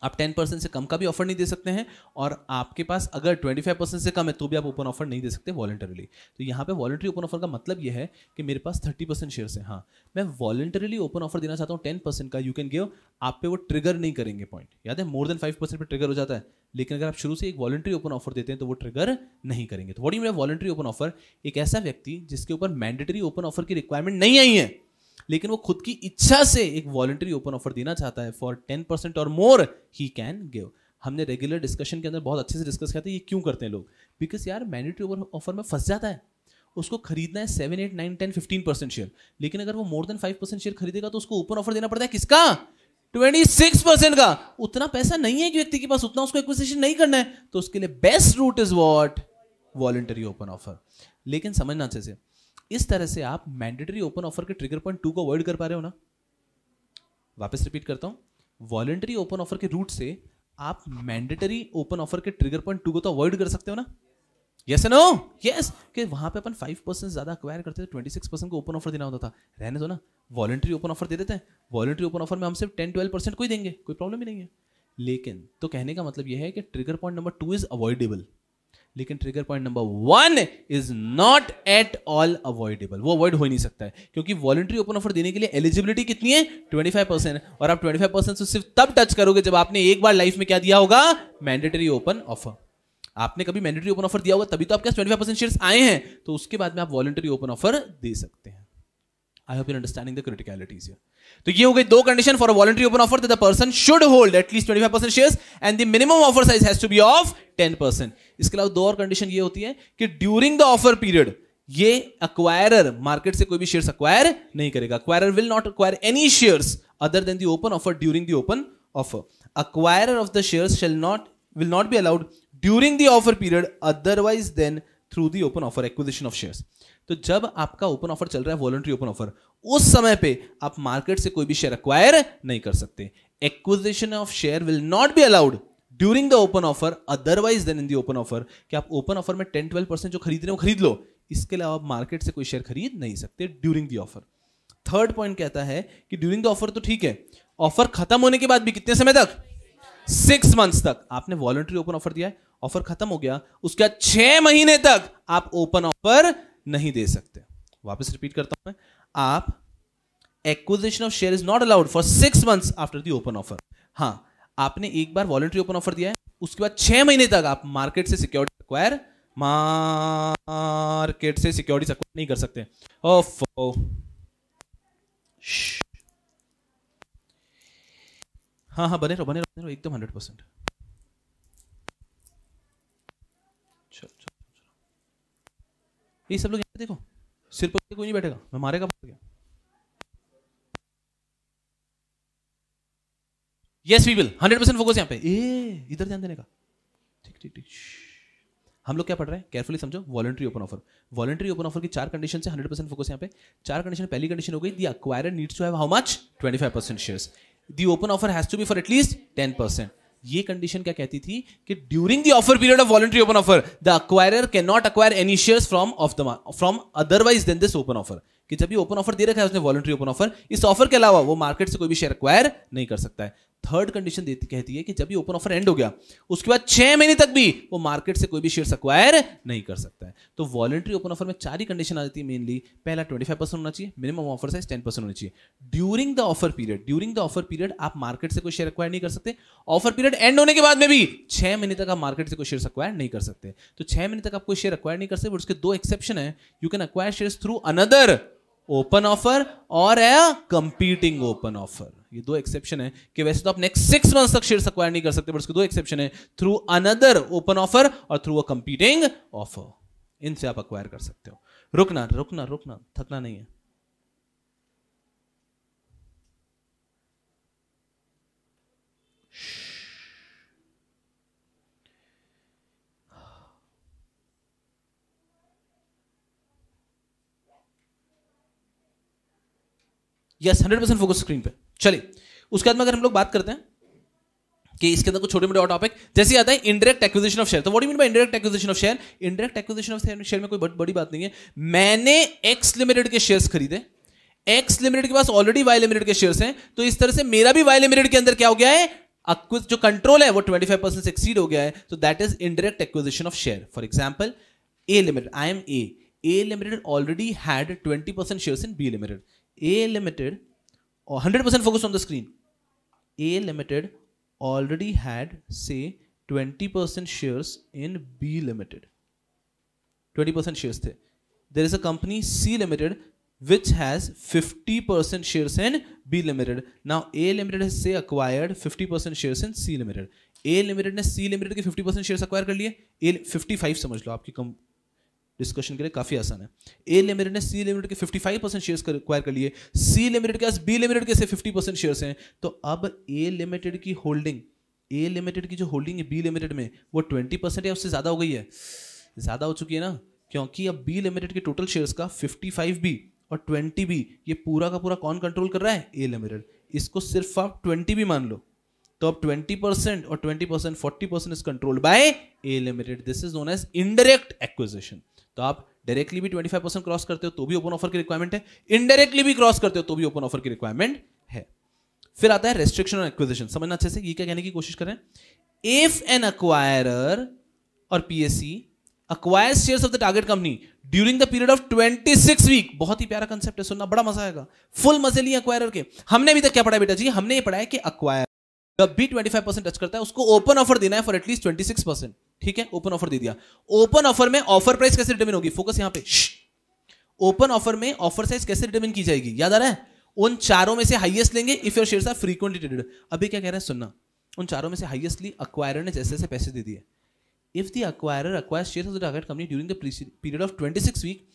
A: आप टेन परसेंट से कम का भी ऑफर नहीं दे सकते हैं और आपके पास अगर ट्वेंटी फाइव परसेंट से कम है तो भी आप ओपन ऑफर नहीं दे सकते वॉलेंटरली तो यहाँ पे वॉलेंटरी ओपन ऑफर का मतलब यह है कि मेरे पास थर्टी परसेंट शेयर है हाँ मैं वॉलेंटरली ओपन ऑफर देना चाहता हूँ टेन परसेंट का यू कैन गिव आप पे वो ट्रिगर नहीं करेंगे पॉइंट याद है मोर देन फाइव परसेंट पर ट्रिगर हो जाता है लेकिन अगर आप शुरू से एक वॉलेंट्री ओपन ऑफर देते हैं तो वो ट्रिगर नहीं करेंगे तो वॉट यू मेरा वॉलेंट्री ओपन ऑफर एक ऐसा व्यक्ति जिसके ऊपर मैंडेटरी ओपन ऑफर की रिक्वायरमेंट नहीं आई है लेकिन वो खुद की इच्छा से एक वॉलंटरी ओपन ऑफर देना चाहता है फॉर टेन परसेंट और मोर ही कैन गिव हमने रेगुलर डिस्कशन के अंदर बहुत अच्छे से डिस्कस किया था ये क्यों करते हैं लोग बिकॉज यार मैंडेटरी ओपन ऑफर में फंस जाता है उसको खरीदना है seven eight nine ten fifteen percent share लेकिन अगर वो more than five percent share खरीदेगा तो उसको ओपन ऑफर देना पड़ता है किसका ट्वेंटी सिक्स परसेंट का उतना पैसा नहीं है कि व्यक्ति के पास उतना उसको एक्विजिशन नहीं करना है तो उसके लिए best route is what voluntary open offer लेकिन समझना अच्छे से इस तरह से आप मैंडेटरी ओपन ऑफर के ट्रिगर पॉइंट टू को अवॉइड कर पा रहे हो ना वापस रिपीट करता हूं वॉलेंटरी ओपन ऑफर के रूट से आप मैंडेटरी ओपन ऑफर के ट्रिगर पॉइंट टू को तो अवॉइड कर सकते हो ना यस नो यस कि वहां पे अपन फाइव परसेंट ज्यादा अक्वायर करते थे ट्वेंटी सिक्स परसेंट को ओपन ऑफर देना होता था रहने दो ना वॉलेंट्री ओपन ऑफर दे देते हैं वॉलेंट्री ओपन ऑफर में हम सिर्फ टेन ट्वेल्व परसेंट को ही देंगे कोई प्रॉब्लम ही नहीं है लेकिन तो कहने का मतलब यह है कि trigger point number two is avoidable लेकिन trigger point number one is not at all avoidable वो अवॉइड हो ही नहीं सकता है क्योंकि वॉलंटरी ओपन ऑफर देने के लिए एलिजिबिलिटी कितनी है ट्वेंटी फाइव परसेंट और आप फाइव परसेंट से सिर्फ तब टच करोगे जब आपने एक बार लाइफ में क्या दिया होगा मैंडेटरी ओपन ऑफर आपने कभी मैंडेटरी ओपन ऑफर दिया होगा तभी तो आपके पास ट्वेंटी फाइव परसेंट शेयर आए हैं तो उसके बाद में आप वॉलंटरी ओपन ऑफर दे सकते हैं I hope you understanding the criticalities तो ये हो गई दो condition for a voluntary open offer the person should hold at least 25% shares and the minimum offer size has to be of ten percent इसके अलावा दो और कंडीशन ये होती है कि ड्यूरिंग द ऑफर पीरियड ये अक्वायरर मार्केट से कोई भी शेयर्स अक्वायर नहीं करेगा acquirer will not acquire any shares other then the open offer during the open offer acquirer of the shares shall not will not be allowed during the offer period otherwise than through the open offer acquisition of shares तो जब आपका open offer चल रहा है voluntary open offer उस समय पे आप मार्केट से कोई भी शेयर अक्वायर नहीं कर सकते acquisition of share will not be allowed during the open offer otherwise than in the open offer कि आप ओपन ऑफर में टेन ट्वेल्व परसेंट जो खरीद रहे हो खरीद लो इसके अलावा आप मार्केट से कोई शेयर खरीद नहीं सकते during the offer third point कहता है कि ड्यूरिंग द ऑफर तो ठीक है ऑफर खत्म होने के बाद भी कितने समय तक सिक्स मंथ्स तक आपने वॉलंट्री ओपन ऑफर दिया है ऑफर खत्म हो गया उसके बाद छह महीने तक आप ओपन ऑफर नहीं दे सकते वापस रिपीट करता हूं मैं आप acquisition of share is not allowed for six months after the open offer हाँ आपने एक बार वॉलेंट्री ओपन ऑफर दिया है उसके बाद छह महीने तक आप मार्केट से सिक्योरिटी अक्वायर मार्केट से सिक्योरिटी अक्वायर नहीं कर सकते ओफ हाँ हाँ बने रहो बने रहो बने रहो एकदम हंड्रेड परसेंट चल चल ये सब लोग यहाँ देखो सिर पर कोई नहीं बैठेगा मैं मारेगा क्या yes we will hundred percent focus यहाँ पे ए इधर ध्यान देने का ठीक ठीक ठीक हम लोग क्या पढ़ रहे हैं केयरफुली समझो voluntary open offer voluntary open offer की चार कंडीशन से हंड्रेड परसेंट फोकस यहाँ पे चार कंडीशन पहली कंडीशन हो गई the acquire needs to have how much twenty five percent share the open offer has to be for at least ten percent ये कंडीशन क्या कहती थी कि during the offer period of voluntary open offer the acquirer can not acquire any share from of the from otherwise than this open offer कि जब ये open offer दे रखा है उसने वॉलंटरी ओपन ऑफर इस ऑफर के अलावा वो मार्केट से कोई भी शेयर अक्वायर नहीं कर सकता है थर्ड कंडीशन देती कहती है कि जब ये ओपन ऑफर एंड हो गया उसके बाद छह महीने तक भी वो मार्केट से कोई भी शेयर अक्वायर नहीं कर सकता है तो वॉलेंट्री ओपन ऑफर में चार ही कंडीशन आ जाती है मेनली पहला ट्वेंटी फाइव परसेंट होना चाहिए minimum offer size ten percent होना चाहिए during the offer period during the offer period आप मार्केट से कोई शेयर अक्वायर नहीं कर सकते ऑफर पीरियड एंड होने के बाद में भी छह महीने तक आप मार्केट से कोई शेयर अक्वायर नहीं कर सकते तो छह महीने तक आप कोई शेयर अक्वायर नहीं कर सकते बट उसके दो एक्सेप्शन है you can acquire share through another open offer और ए कंपीटिंग ओपन ऑफर ये दो एक्सेप्शन है कि वैसे तो आप नेक्स्ट सिक्स मंथ तक शेयर अक्वायर नहीं कर सकते बट उसके दो एक्सेप्शन है थ्रू अनदर ओपन ऑफर और थ्रू अ कंपीटिंग ऑफर इनसे आप अक्वायर कर सकते हो रुकना रुकना रुकना थकना नहीं है yes hundred percent focus screen पे चलिए उसके बाद में अगर हम लोग बात करते हैं कि इसके अंदर कुछ छोटे मोटे और टॉपिक जैसे आता है इंडायरेक्ट एक्विजिशन ऑफ शेयर तो what you mean by indirect acquisition of share indirect acquisition of share में कोई बड़ी बात नहीं है मैंने एक्स लिमिटेड के शेयर्स खरीदे एक्स लिमिटेड के पास ऑलरेडी वाई लिमिटेड के शेयर्स हैं तो इस तरह से मेरा भी वाई लिमिटेड के अंदर क्या हो गया है Acquis जो कंट्रोल है वो 25 परसेंट एक्सीड हो गया है तो that is indirect acquisition of share for example A limited I am A A limited already had 20 percent share in B limited A limited or 100% focus on the screen. A Limited already had, say, 20% shares in B Limited. 20% shares. There. there is a company C Limited which has 50% shares in B Limited. Now A Limited has say acquired 50% shares in C Limited. A Limited C Limited के 50% shares acquired. कर लिए. A 55 समझ लो आपकी discussion के लिए काफी आसान है ए लिमिटेड ने सी लिमिटेड के 55 परसेंट शेयर एक्वायर कर लिए सी लिमिटेड के पास बी लिमिटेड के से 50 परसेंट शेयर हैं तो अब ए लिमिटेड की होल्डिंग ए लिमिटेड की जो होल्डिंग है बी लिमिटेड में वो ट्वेंटी परसेंट या उससे ज़्यादा हो गई है ज़्यादा हो चुकी है ना क्योंकि अब बी लिमिटेड के टोटल शेयर का फिफ्टी और ट्वेंटी बी ये पूरा का पूरा कौन कंट्रोल कर रहा है ए लिमिटेड इसको सिर्फ आप ट्वेंटी भी मान लो तो अब 20 परसेंट और 20 percent forty percent is controlled by A limited this is known as indirect acquisition तो आप डायरेक्टली भी 25% क्रॉस करते हो तो भी ओपन ऑफर की रिक्वायरमेंट है इनडायरेक्टली भी क्रॉस करते हो तो भी ओपन ऑफर की रिक्वायरमेंट है फिर आता है रेस्ट्रिक्शन और एक्विजिशन समझना अच्छे से ये क्या कहने की कोशिश करें इफ एन अक्वायर और PSC acquire shares of the target company during the period of 26 week बहुत ही प्यारा कंसेप्ट है सुनना बड़ा मजा आएगा फुल मजे लिए अक्वायरर के हमने अभी तक क्या पढ़ा बेटा जी हमने ये पढ़ा है कि अक्वायर जब भी 25% टच करता है उसको ओपन ऑफर देना है फॉर एटलीस्ट 26% ठीक है ओपन ऑफर दे दिया ओपन ऑफर में ऑफर प्राइस कैसे डिटरमिन होगी फोकस यहां पे ओपन ऑफर में ऑफर साइज कैसे डिटरमिन की जाएगी याद आ रहा है उन चारों में से हाईएस्ट लेंगे if your shares are frequently traded अभी क्या कह रहा है सुनना उन चारों में से हाईएस्टली अक्वायर ने जैसे जैसे पैसे दे दिए if the acquire acquire shares of the target company during the period of 26 week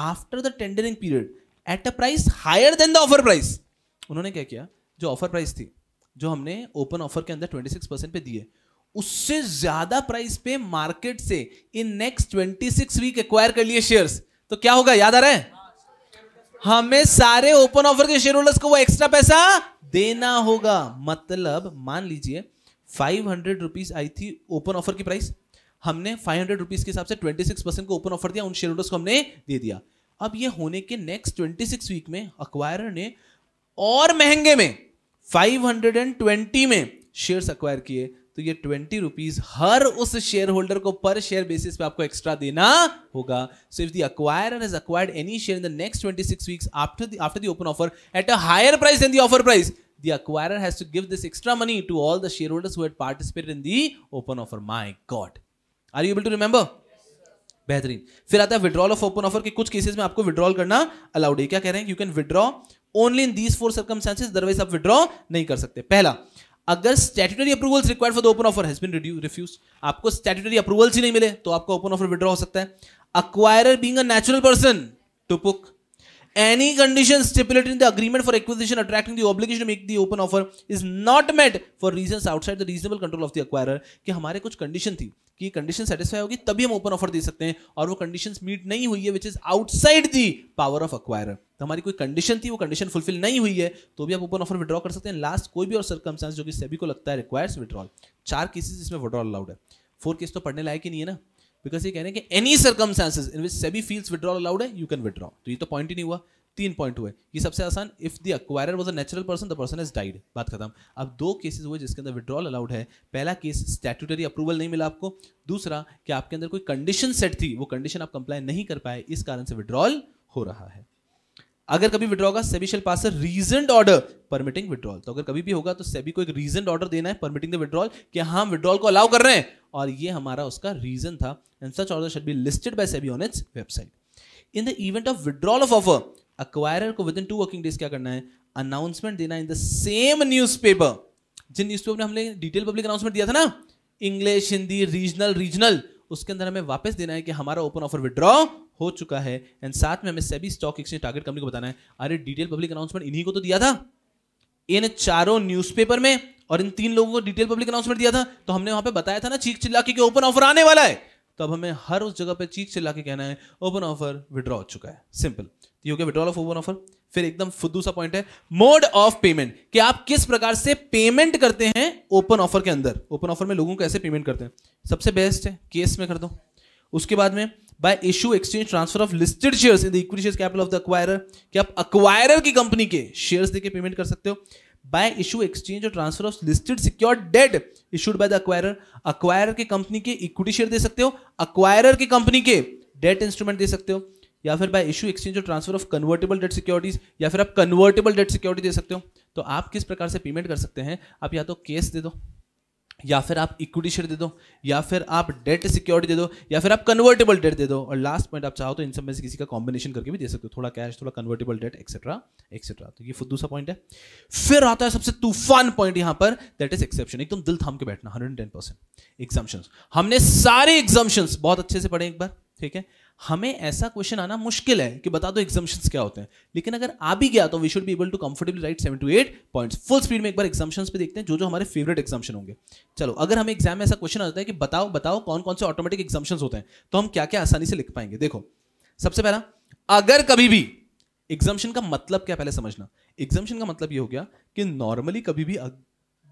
A: after the tendering period at a price higher than the offer price उन्होंने क्या किया जो ऑफर प्राइस थी जो हमने ओपन ऑफर के अंदर 26 परसेंट पे दिए उससे ज्यादा प्राइस पे मार्केट से in next twenty six week acquire कर लिए शेयर्स तो क्या होगा याद आ रहा है हमें सारे ओपन ऑफर के शेयर होल्डर्स को वो एक्स्ट्रा पैसा देना होगा मतलब मान लीजिए फाइव हंड्रेड रुपीज आई थी ओपन ऑफर की प्राइस हमने फाइव हंड्रेड रुपीज के हिसाब से ट्वेंटी सिक्स परसेंट को ओपन ऑफर दिया उन शेयर होल्डर्स को हमने दे दिया अब ये होने के नेक्स्ट ट्वेंटी सिक्स वीक में अक्वायर ने और महंगे में फाइव हंड्रेड एंड ट्वेंटी में शेयर्स अक्वायर किए तो ये ट्वेंटी रुपीज हर उस शेयर होल्डर को पर शेयर बेसिस पे आपको एक्स्ट्रा देना होगा so if the acquire has acquired any share in the next twenty six weeks after the after the open offer at a higher price than the offer price the acquirer has to give this extra money to all the shareholders who had participated in the open offer my god are you able to remember बेहतरीन फिर आता है withdrawal of open offer के कुछ cases में आपको withdrawal करना allowed है क्या कह रहे हैं you can withdraw only in these four circumstances otherwise आप विड्रॉ नहीं कर सकते पहला अगर statutory approvals required for the open offer has been refused आपको स्टैट्यूटरी अप्रूवल्स ही नहीं मिले तो आपका ओपन ऑफर विड्रॉ हो सकता है acquirer being natural person to पुक any condition stipulated in the agreement for acquisition attracting the obligation to make the open offer is not met for reasons outside the reasonable control of the acquirer कि हमारे कुछ condition थी की condition satisfy होगी तभी हम open offer दे सकते हैं और वो कंडीशन मीट नहीं हुई है which is outside the power of acquire तो हमारी कोई कंडीशन थी वो कंडीशन फुलफिल नहीं हुई है तो भी आप ओपन ऑफर विड्रॉ कर सकते हैं लास्ट कोई भी और सर्कमस्टांस जो कि सभी को लगता है रिक्वायर्स विड्रॉल चार केसेज इसमें विड्रॉल अलाउड है फोर केस तो पढ़ने लायक ही नहीं है ना बिकॉज ये कह रहे हैं कि any circumstances in which SEBI feels withdrawal allowed है यू कैन विड्रॉ तो ये तो पॉइंट ही नहीं हुआ तीन पॉइंट हुए ये सबसे आसान if the acquire was a natural person the person is died बात खत्म अब दो केसेस हुए जिसके अंदर विड्रॉल अलाउड है पहला केस स्टैट्यूटरी अप्रूवल नहीं मिला आपको दूसरा कि आपके अंदर कोई कंडीशन सेट थी वो कंडीशन आप कंप्लाई नहीं कर पाए इस कारण से विड्रॉल हो रहा है अगर कभी विड्रॉ होगा SEBI shall pass reason order permitting withdrawal तो अगर कभी भी होगा तो सेबी को एक रीजन ऑर्डर देना है परमिटिंग द विड्रॉल कि हाँ, हम विड्रॉल को अलाउ कर रहे हैं और ये हमारा उसका रीजन था and such order should be listed by SEBI on its website in the event of withdrawal of offer acquirer को within two working days क्या करना है अनाउंसमेंट देना in the same newspaper जिन न्यूज पेपर ने हमने detail public announcement दिया था ना इंग्लिश हिंदी रीजनल रीजनल उसके अंदर हमें वापस देना है कि हमारा ओपन ऑफर विड्रॉ हो चुका है एंड साथ में हमें सभी स्टॉक एक्सचेंज टारगेट कंपनी को बताना है अरे डिटेल पब्लिक अनाउंसमेंट इन्हीं को तो दिया था इन चारों न्यूज़पेपर में और इन तीन लोगों को डिटेल पब्लिक अनाउंसमेंट दिया था तो हमने वहां पे बताया था ना चीख चिल्ला के ओपन ऑफर आने वाला है तो अब हमें हर उस जगह पे चीख चिल्ला के कहना है ओपन ऑफर विड्रॉ हो चुका है सिंपल यू के विड्रॉल ऑफ ओपन ऑफर फिर एकदम दूसरा पॉइंट है मोड ऑफ पेमेंट कि आप किस प्रकार से पेमेंट करते हैं ओपन ऑफर के अंदर ओपन ऑफर में लोगों को कैसे पेमेंट करते हैं सबसे बेस्ट है केस में कर दो उसके बाद में by issue exchange transfer of listed shares in the equity share capital of the acquirer कि आप अक्वायरर की कंपनी के शेयर्स देके पेमेंट कर सकते हो बाय इशू एक्सचेंज और transfer of listed secure debt issued by the acquirer acquirer की कंपनी के इक्विटी शेयर दे सकते हो अक्वायरर की कंपनी के डेट इंस्ट्रूमेंट दे सकते हो या फिर बाय इशू एक्सचेंज और transfer of convertible debt securities या फिर आप कन्वर्टेबल डेट सिक्योरिटी दे सकते हो तो आप किस प्रकार से पेमेंट कर सकते हैं आप या तो केस दे दो या फिर आप इक्विटी शेयर दे दो या फिर आप डेट सिक्योरिटी दे दो या फिर आप कन्वर्टेबल डेट दे दो और लास्ट पॉइंट आप चाहो तो इन सब में से किसी का कॉम्बिनेशन करके भी दे सकते हो थोड़ा कैश थोड़ा कन्वर्टेबल डेट एक्सेट्रा एक्सेट्रा तो ये दूसरा पॉइंट है फिर आता है सबसे तूफान पॉइंट यहां पर दैट इज एक्सेप्शन एकदम दिल थाम के बैठना हंड्रेड एंड टेन परसेंट हमने सारे एग्जाम्शन बहुत अच्छे से पढ़े एक बार ठीक है हमें ऐसा क्वेश्चन आना मुश्किल है कि बता दो एग्जाम्शन क्या होते हैं लेकिन अगर आ भी गया तो we should be able to comfortably write seven to eight points full speed में एक बार एग्जाम्शन पे देखते हैं जो जो हमारे फेवरेट एग्जाम्शन होंगे चलो अगर हमें एग्जाम में ऐसा क्वेश्चन आता है कि बताओ बताओ कौन कौन से ऑटोमेटिक एग्जाम्शन होते हैं तो हम क्या क्या आसानी से लिख पाएंगे देखो सबसे पहला अगर कभी भी एग्जाम्शन का मतलब क्या पहले समझना एग्जाम्शन का मतलब ये हो गया कि नॉर्मली कभी भी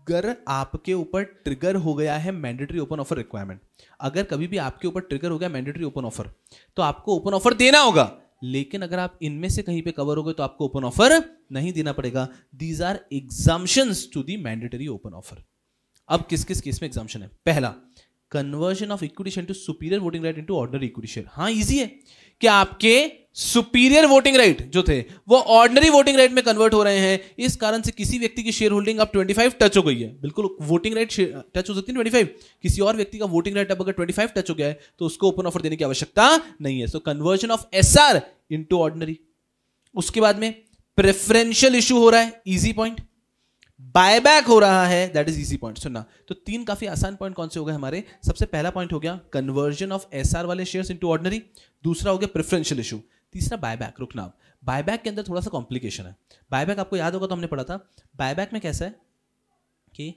A: अगर आपके ऊपर ट्रिगर हो गया है मैंडेटरी ओपन ऑफर रिक्वायरमेंट अगर कभी भी आपके ऊपर ट्रिगर हो गया मैंडेटरी ओपन ऑफर तो आपको ओपन ऑफर देना होगा लेकिन अगर आप इनमें से कहीं पे कवर हो गए तो आपको ओपन ऑफर नहीं देना पड़ेगा these are exemption to the mandatory open offer अब किस किस केस में एग्जाम्शन है पहला conversion of equity share to superior voting right into ordinary equity share हाँ इजी है कि आपके सुपीरियर वोटिंग राइट जो थे वो ऑर्डनरी वोटिंग राइट में कन्वर्ट हो रहे हैं इस कारण से किसी व्यक्ति की शेयर होल्डिंग अब 25 टच हो गई है बिल्कुल वोटिंग राइट टच हो सकती है 25 किसी और व्यक्ति का वोटिंग राइट अब अगर 25 टच हो गया है तो उसको ओपन ऑफर देने की आवश्यकता नहीं है so conversion of S R into ordinary उसके बाद में प्रेफरेंशियल इशू हो रहा है इजी पॉइंट बायबैक हो रहा है दैट इज इजी पॉइंट सुनना तो तीन काफी आसान पॉइंट कौन से हो गए हमारे सबसे पहला पॉइंट हो गया कन्वर्जन ऑफ एसआर वाले शेयर्स इनटू ऑर्डिनरी दूसरा हो गया प्रेफरेंशियल इशू तीसरा बायबैक रुकना बाय बैक के अंदर थोड़ा सा कॉम्प्लिकेशन है बायबैक आपको याद होगा तो हमने पढ़ा था बायबैक में कैसा है कि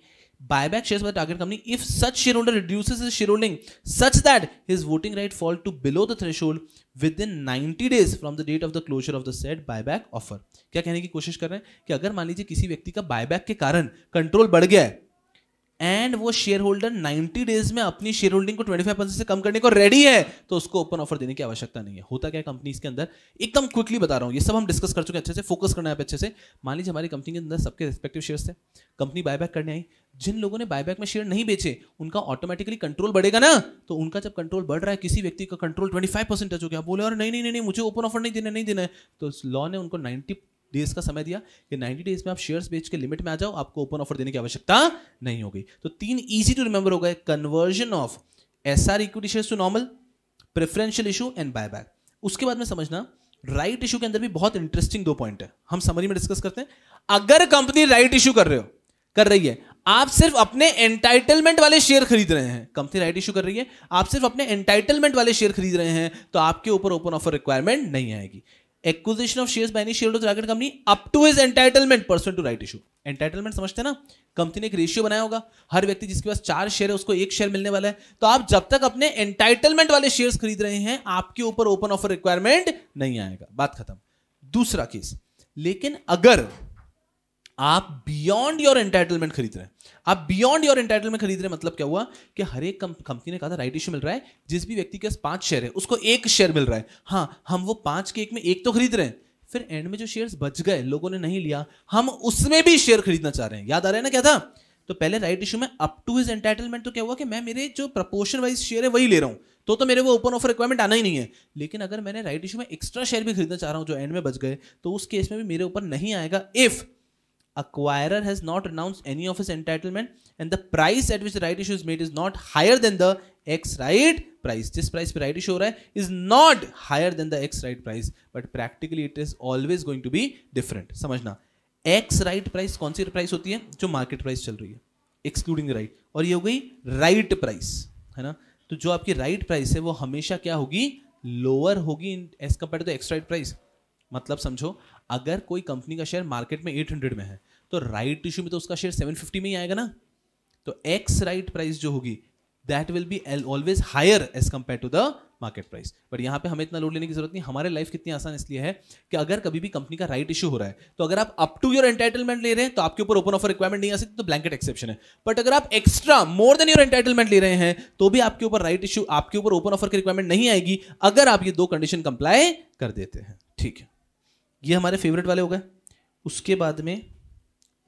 A: buyback shares by target company if such share holder reduces his share holding such that his voting right fall to below the threshold within ninety days from the date of the closure of the set back offer क्या कहने की कोशिश कर रहे हैं कि अगर मान लीजिए किसी व्यक्ति का बायबैक के कारण कंट्रोल बढ़ गया है एंड वो शेयर होल्डर नाइन्टी डेज में अपनी शेयर होल्डिंग को ट्वेंटी फाइव परसेंट से कम करने को रेडी है तो उसको ओपन ऑफर देने की आवश्यकता नहीं है होता क्या है कंपनीज के अंदर एकदम क्विकली बता रहा हूं ये सब हम डिस्कस कर चुके हैं अच्छे से फोकस करना है अच्छे से मान लीजिए हमारी कंपनी के अंदर सबके रिस्पेक्टिव शेयर थे कंपनी बायबैक करने आई जिन लोगों ने बायबैक में शेयर नहीं बेचे उनका ऑटोमेटिकली कंट्रोल बढ़ेगा ना तो उनका जब कंट्रोल बढ़ रहा है किसी व्यक्ति का कंट्रोल ट्वेंटी फाइव परसेंट हो गया बोले और नहीं नहीं नहीं मुझे ओपन ऑफर नहीं देना नहीं देना है तो लॉ ने उनको नाइन्टी डेज का समय दिया कि 90 डेज में आप शेयर्स बेच के लिमिट में आ जाओ आपको ओपन ऑफर देने की आवश्यकता नहीं होगी तो तीन ईजी टू रिमेंबर हो गए conversion of S R equity share to normal preferential issue and buy back उसके बाद में समझना राइट right इशू के अंदर भी बहुत इंटरेस्टिंग दो पॉइंट है हम समरी में डिस्कस करते हैं अगर कंपनी राइट इशू कर रहे हो कर रही है आप सिर्फ अपने एंटाइटलमेंट वाले शेयर खरीद रहे हैं कंपनी राइट इशू कर रही है आप सिर्फ अपने एंटाइटलमेंट वाले शेयर खरीद रहे हैं तो आपके ऊपर ओपन ऑफर रिक्वायरमेंट नहीं आएगी acquisition of shares by share target company up to is entitlement person to right issue entitlement समझते हैं ना कंपनी ने एक रेशियो बनाया होगा हर व्यक्ति जिसके पास चार शेयर है उसको एक शेयर मिलने वाला है तो आप जब तक अपने एंटाइटलमेंट वाले शेयर खरीद रहे हैं आपके ऊपर ओपन ऑफर रिक्वायरमेंट नहीं आएगा बात खत्म दूसरा केस लेकिन अगर आप बियॉन्ड योर एंटाइटलमेंट खरीद रहे हैं आप बियॉन्ड योर एंटाइटलमेंट खरीद रहे हैं मतलब क्या हुआ कि हर एक कंपनी ने कहा था राइट इश्यू मिल रहा है जिस भी व्यक्ति के पास पांच शेयर है उसको एक शेयर मिल रहा है हाँ हम वो पांच के एक में एक तो खरीद रहे हैं फिर एंड में जो शेयर बच गए लोगों ने नहीं लिया हम उसमें भी शेयर खरीदना चाह रहे हैं याद आ रहा है ना क्या था तो पहले राइट इशू में अप टू हिज एंटाइटलमेंट तो क्या हुआ कि मैं मेरे जो प्रपोर्शन वाइज शेयर है वही ले रहा हूँ तो तो मेरे वो ओपन ऑफर रिक्वायरमेंट आना ही नहीं है लेकिन अगर मैंने राइट इशू में एक्स्ट्रा शेयर भी खरीदना चाह रहा हूं जो एंड में बच गए तो उस केस में भी मेरे ऊपर नहीं आएगा if acquirer has not renounced any of his entitlement and the price at which the right issue is made is not higher than the x right price this price पे right issue हो रहा है is not higher than the x right price but practically it is always going to be different samajhna x right price kaun si price hoti hai jo market price chal rahi hai excluding right right. aur ye ho gayi right right price है ना तो जो आपकी right right price है वो हमेशा क्या होगी lower as compared to the x right price मतलब समझो अगर कोई कंपनी का शेयर मार्केट में 800 में है तो राइट इश्यू में तो उसका शेयर सेवन फिफ्टी में ही आएगा ना तो एक्स राइट प्राइस जो होगी that will be always higher as compare to the market price but यहाँ पे हमें इतना लोड लेने की जरूरत नहीं हमारे लाइफ कितनी आसान इसलिए है कि अगर कभी भी कंपनी का राइट इशू हो रहा है तो अगर आप अप टू योर एंटाइटलमेंट ले रहे हैं तो आपके ऊपर ओपन ऑफर रिक्वायरमेंट नहीं आ सकती तो ब्लैंकेट एक्सेप्शन है बट अगर आप extra more than your entitlement ले रहे हैं तो भी आपके ऊपर राइट इशू आपके ऊपर ओपन ऑफर की रिक्वायरमेंट नहीं आएगी अगर आप ये दो कंडीशन कंप्लाई कर देते हैं ठीक है ये हमारे फेवरेट वाले हो गए उसके बाद में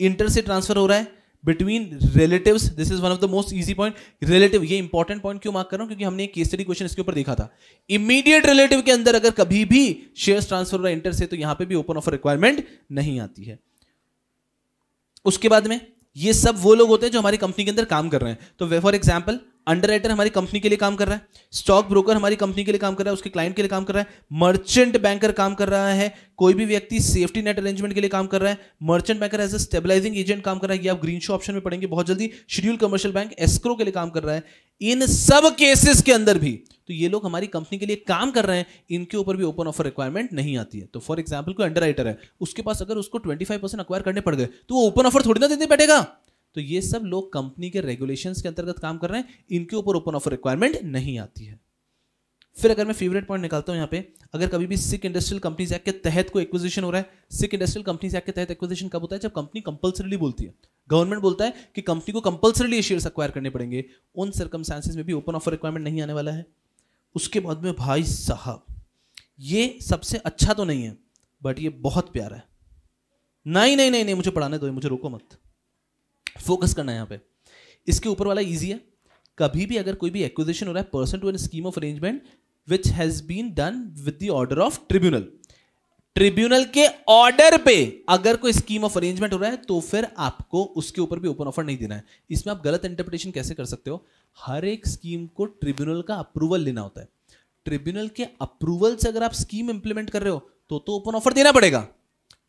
A: इंटर से ट्रांसफर हो रहा है between relative this is one of the most easy point relative ये इंपॉर्टेंट पॉइंट क्यों मार्क कर रहा हूं क्योंकि हमने एक स्टडी क्वेश्चन इसके ऊपर देखा था इमीडिएट रिलेटिव के अंदर अगर कभी भी शेयर ट्रांसफर हो रहा है इंटर से तो यहां पे भी ओपन ऑफर रिक्वायरमेंट नहीं आती है उसके बाद में ये सब वो लोग होते हैं जो हमारी कंपनी के अंदर काम कर रहे हैं तो फॉर एग्जाम्पल अंडर हमारी कंपनी के लिए काम कर रहा है स्टॉक ब्रोकर हमारी कंपनी के लिए काम कर रहा है उसके क्लाइंट के लिए काम कर रहा है मर्चेंट बैंकर काम कर रहा है कोई भी व्यक्ति सेफ्टी नेट अरेंजमेंट के लिए काम कर रहा है merchant banker as a stabilising agent काम कर रहा है ये आप ग्रीन शो ऑप्शन में पढ़ेंगे बहुत जल्दी शेड्यूल कमर्शियल बैंक एस्क्रो के लिए काम कर रहा है इन सब केसेस के अंदर भी तो ये लोग हमारी कंपनी के लिए काम कर रहे हैं इनके ऊपर भी ओपन ऑफर रिक्वायरमेंट नहीं आती है तो फॉर एग्जाम्पल कोई अंडर है उसके पास अगर उसको ट्वेंटी फाइव परसेंट अक्वायर करने पड़ गए तो वो ओपन ऑफर थोड़ी ना देने बैठेगा तो ये सब लोग कंपनी के रेगुलेशन के अंतर्गत काम कर रहे हैं इनके ऊपर ओपन ऑफर रिक्वायरमेंट नहीं आती है फिर अगर मैं फेवरेट पॉइंट निकालता हूं यहां पे अगर कभी भी सिक इंडस्ट्रियल कंपनीज एक्ट के तहत कोई एक्विजिशन हो रहा है सिक इंडस्ट्रियल कंपनीज एक्ट के तहत एक्विजिशन कब होता है जब कंपनी कंपलसरीली बोलती है गवर्नमेंट बोलता है कि कंपनी को कंपलसरीली शेयर एक्वायर करने पड़ेंगे उन सर्कमस्टांसिस में भी ओपन ऑफर रिक्वायरमेंट नहीं आने वाला है उसके बाद में भाई साहब ये सबसे अच्छा तो नहीं है बट ये बहुत प्यारा है नहीं नहीं नहीं नहीं मुझे पढ़ाने दो मुझे रोको मत फोकस करना है यहाँ पे इसके ऊपर वाला ईजी है कभी भी अगर कोई भी एक्विजिशन हो रहा है pursuant to an scheme of arrangement which has been done with the order of tribunal tribunal के ऑर्डर पे अगर कोई स्कीम ऑफ अरेंजमेंट हो रहा है तो फिर आपको उसके ऊपर भी ओपन ऑफर नहीं देना है इसमें आप गलत इंटरप्रिटेशन कैसे कर सकते हो हर एक स्कीम को ट्रिब्यूनल का अप्रूवल लेना होता है ट्रिब्यूनल के अप्रूवल से अगर आप स्कीम इंप्लीमेंट कर रहे हो तो तो ओपन ऑफर देना पड़ेगा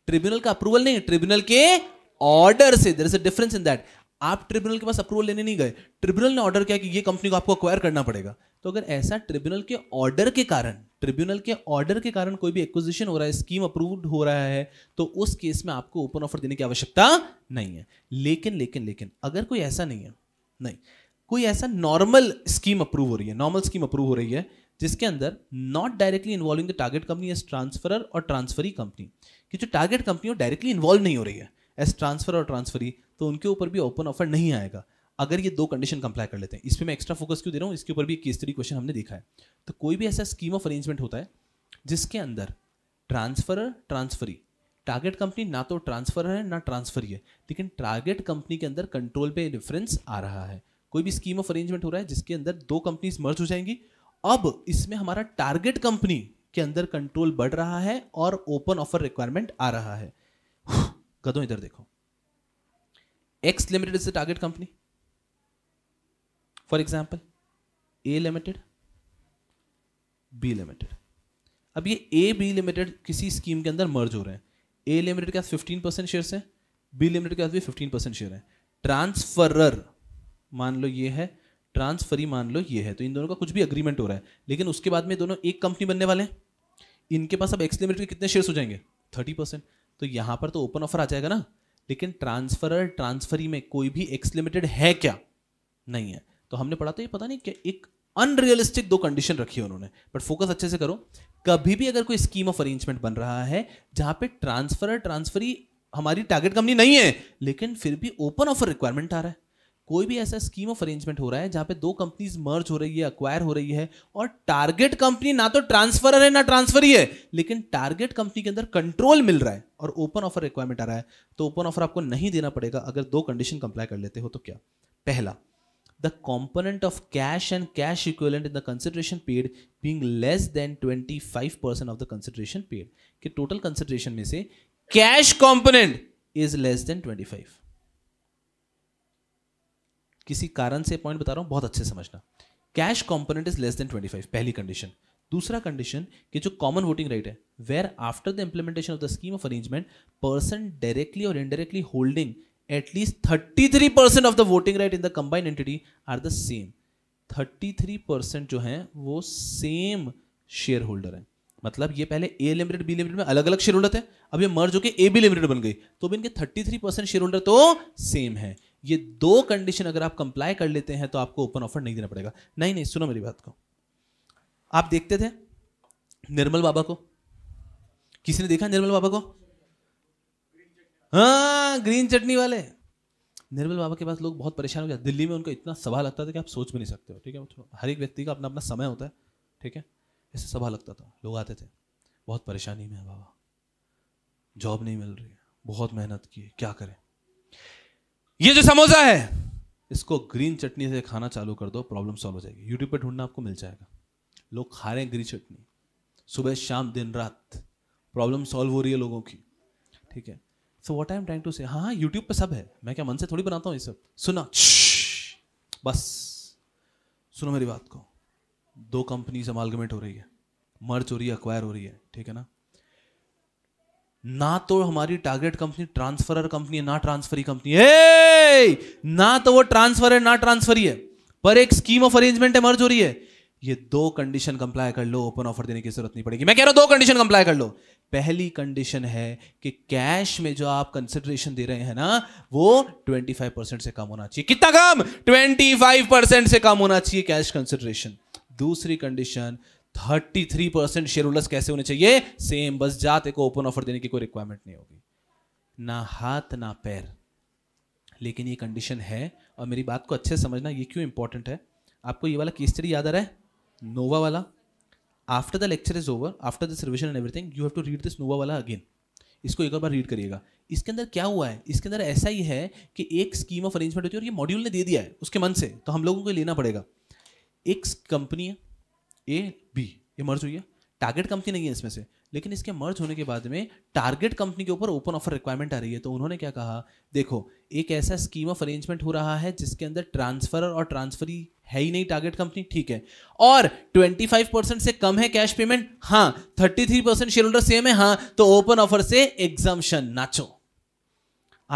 A: ट्रिब्यूनल का अप्रूवल नहीं ट्रिब्यूनल के ऑर्डर से there is a difference in that आप ट्रिब्यूनल के पास अप्रूवल लेने नहीं गए ट्रिब्यूनल ने ऑर्डर किया कि ये कंपनी को आपको अक्वायर करना पड़ेगा तो अगर ऐसा ट्रिब्यूनल के ऑर्डर के कारण ट्रिब्यूनल के ऑर्डर के कारण कोई भी एक्विजिशन हो रहा है स्कीम अप्रूव्ड हो रहा है तो उस केस में आपको ओपन ऑफर देने की आवश्यकता नहीं है लेकिन लेकिन लेकिन अगर कोई ऐसा नहीं है नहीं कोई ऐसा नॉर्मल स्कीम अप्रूव हो रही है नॉर्मल स्कीम अप्रूव हो रही है जिसके अंदर not directly involving the target company as transferor और ट्रांसफरी कंपनी कि जो टारगेट कंपनी हो डायरेक्टली इन्वॉल्व नहीं हो रही है एस ट्रांसफर और ट्रांसफरी तो उनके ऊपर भी ओपन ऑफर नहीं आएगा अगर ये दो कंडीशन कंप्लाई कर लेते हैं इस पर मैं एक्स्ट्रा फोकस क्यों दे रहा हूँ इसके ऊपर भी एक केस क्वेश्चन हमने देखा है तो कोई भी ऐसा स्कीम ऑफ अरेंजमेंट होता है जिसके अंदर ट्रांसफर ट्रांसफरी टारगेट कंपनी ना तो ट्रांसफर है ना ट्रांसफरी है लेकिन टारगेट कंपनी के अंदर कंट्रोल पे डिफरेंस आ रहा है कोई भी स्कीम ऑफ अरेंजमेंट हो रहा है जिसके अंदर दो कंपनीज मर्ज हो जाएंगी अब इसमें हमारा टारगेट कंपनी के अंदर कंट्रोल बढ़ रहा है और ओपन ऑफर रिक्वायरमेंट आ रहा है गदों इधर देखो X limited is the target company for example A limited B limited अब ये ए बी लिमिटेड किसी स्कीम के अंदर मर्ज हो रहे हैं ए लिमिटेड के पास फिफ्टीन परसेंट शेयर हैं बी लिमिटेड के पास भी फिफ्टीन परसेंट शेयर है ट्रांसफरर मान लो ये है ट्रांसफरी मान लो ये है तो इन दोनों का कुछ भी अग्रीमेंट हो रहा है लेकिन उसके बाद में दोनों एक कंपनी बनने वाले हैं इनके पास अब एक्स लिमिटेड के कितने शेयर्स हो जाएंगे थर्टी परसेंट तो यहां पर तो ओपन ऑफर आ जाएगा ना लेकिन ट्रांसफरर ट्रांसफरी में कोई भी एक्स लिमिटेड है क्या नहीं है तो हमने पढ़ा तो ये पता नहीं क्या एक अनरियलिस्टिक दो कंडीशन रखी है उन्होंने बट फोकस अच्छे से करो कभी भी अगर कोई स्कीम ऑफ अरेंजमेंट बन रहा है जहां पे ट्रांसफर ट्रांसफरी हमारी टारगेट कंपनी नहीं है लेकिन फिर भी ओपन ऑफर रिक्वायरमेंट आ रहा है कोई भी ऐसा स्कीम ऑफ अरेंजमेंट हो रहा है जहां पे दो कंपनीज मर्ज हो रही है अक्वायर हो रही है और टारगेट कंपनी ना तो ट्रांसफर है ना ट्रांसफर ही है लेकिन टारगेट कंपनी के अंदर कंट्रोल मिल रहा है और ओपन ऑफर रिक्वायरमेंट आ रहा है तो ओपन ऑफर आपको नहीं देना पड़ेगा अगर दो कंडीशन कंप्लाई कर लेते हो तो क्या पहला of cash and cash equivalent in the consideration paid being less than twenty five percent of the consideration paid के टोटल कंसिडरेशन में से cash component is less than twenty five किसी कारण से पॉइंट बता रहा हूँ बहुत अच्छे समझना cash component is less than twenty five पहली कंडीशन दूसरा कंडीशन कि जो कॉमन वोटिंग राइट है where after the implementation of the scheme of arrangement person directly और indirectly holding at least thirty three percent of the voting right in the combined entity are the same thirty three percent जो है वो same share holder है मतलब ये पहले ए limited B limited में अलग अलग शेयर होल्डर थे अब ये मर्ज होकर ए बी लिमिटेड बन गई तो भी इनके thirty three percent share holder तो सेम है ये दो कंडीशन अगर आप कंप्लाई कर लेते हैं तो आपको ओपन ऑफर नहीं देना पड़ेगा नहीं नहीं सुनो मेरी बात को आप देखते थे निर्मल बाबा को किसी ने देखा निर्मल बाबा को हाँ ग्रीन चटनी वाले निर्मल बाबा के पास लोग बहुत परेशान हो गया दिल्ली में उनका इतना सभा लगता था कि आप सोच भी नहीं सकते हो ठीक है हर एक व्यक्ति का अपना अपना समय होता है ठीक है ऐसे सभा लगता था लोग आते थे बहुत परेशानी में है बाबा जॉब नहीं मिल रही है बहुत मेहनत की क्या करें ये जो समोसा है इसको ग्रीन चटनी से खाना चालू कर दो प्रॉब्लम सॉल्व हो जाएगी यूट्यूब पे ढूंढना आपको मिल जाएगा लोग खा रहे हैं ग्रीन चटनी सुबह शाम दिन रात प्रॉब्लम सॉल्व हो रही है लोगों की ठीक है so what I am trying to say हाँ यूट्यूब हाँ, पर सब है मैं क्या मन से थोड़ी बनाता हूँ ये सब सुना बस सुनो मेरी बात को दो कंपनी से मालगमेंट हो रही है मर्च हो रही है अक्वायर हो रही है ठीक है ना ना तो हमारी टारगेट कंपनी ट्रांसफरर कंपनी है ना ट्रांसफरी कंपनी है ना तो वो ट्रांसफर है ना ट्रांसफरी है पर एक स्कीम ऑफ अरेंजमेंट एमर्ज हो रही है ये दो कंडीशन कंप्लाई कर लो ओपन ऑफर देने की जरूरत नहीं पड़ेगी मैं कह रहा हूं दो कंडीशन कंप्लाई कर लो पहली कंडीशन है कि कैश में जो आप कंसिडरेशन दे रहे हैं ना वो 25 परसेंट से कम होना चाहिए कितना कम 25 परसेंट से कम होना चाहिए कैश कंसिडरेशन दूसरी condition thirty three percent share holders कैसे होने चाहिए सेम बस जाते को ओपन ऑफर देने की कोई रिक्वायरमेंट नहीं होगी ना हाथ ना पैर लेकिन ये कंडीशन है और मेरी बात को अच्छे से समझना ये क्यों इंपॉर्टेंट है आपको ये वाला केस स्टडी याद आ रहा है नोवा वाला after the lecture is over after this revision and everything you have to read this नोवा वाला अगेन इसको एक और बार रीड करिएगा इसके अंदर क्या हुआ है इसके अंदर ऐसा ही है कि एक स्कीम ऑफ अरेंजमेंट होती है और ये मॉड्यूल ने दे दिया है उसके मन से तो हम लोगों को लेना पड़ेगा एक कंपनी है ए बी ये मर्ज हुई है टारगेट कंपनी नहीं है इसमें से लेकिन इसके मर्ज होने के बाद में टारगेट कंपनी के ऊपर ओपन ऑफर रिक्वायरमेंट आ रही है तो उन्होंने क्या कहा देखो एक ऐसा स्कीम ऑफ अरेंजमेंट हो रहा है जिसके अंदर ट्रांसफर और ट्रांसफरी है ही नहीं टारगेट कंपनी ठीक है और 25 परसेंट से कम है कैश पेमेंट हाँ 33 परसेंट शेयर होल्डर सेम है हाँ तो ओपन ऑफर से एग्जाम्शन नाचो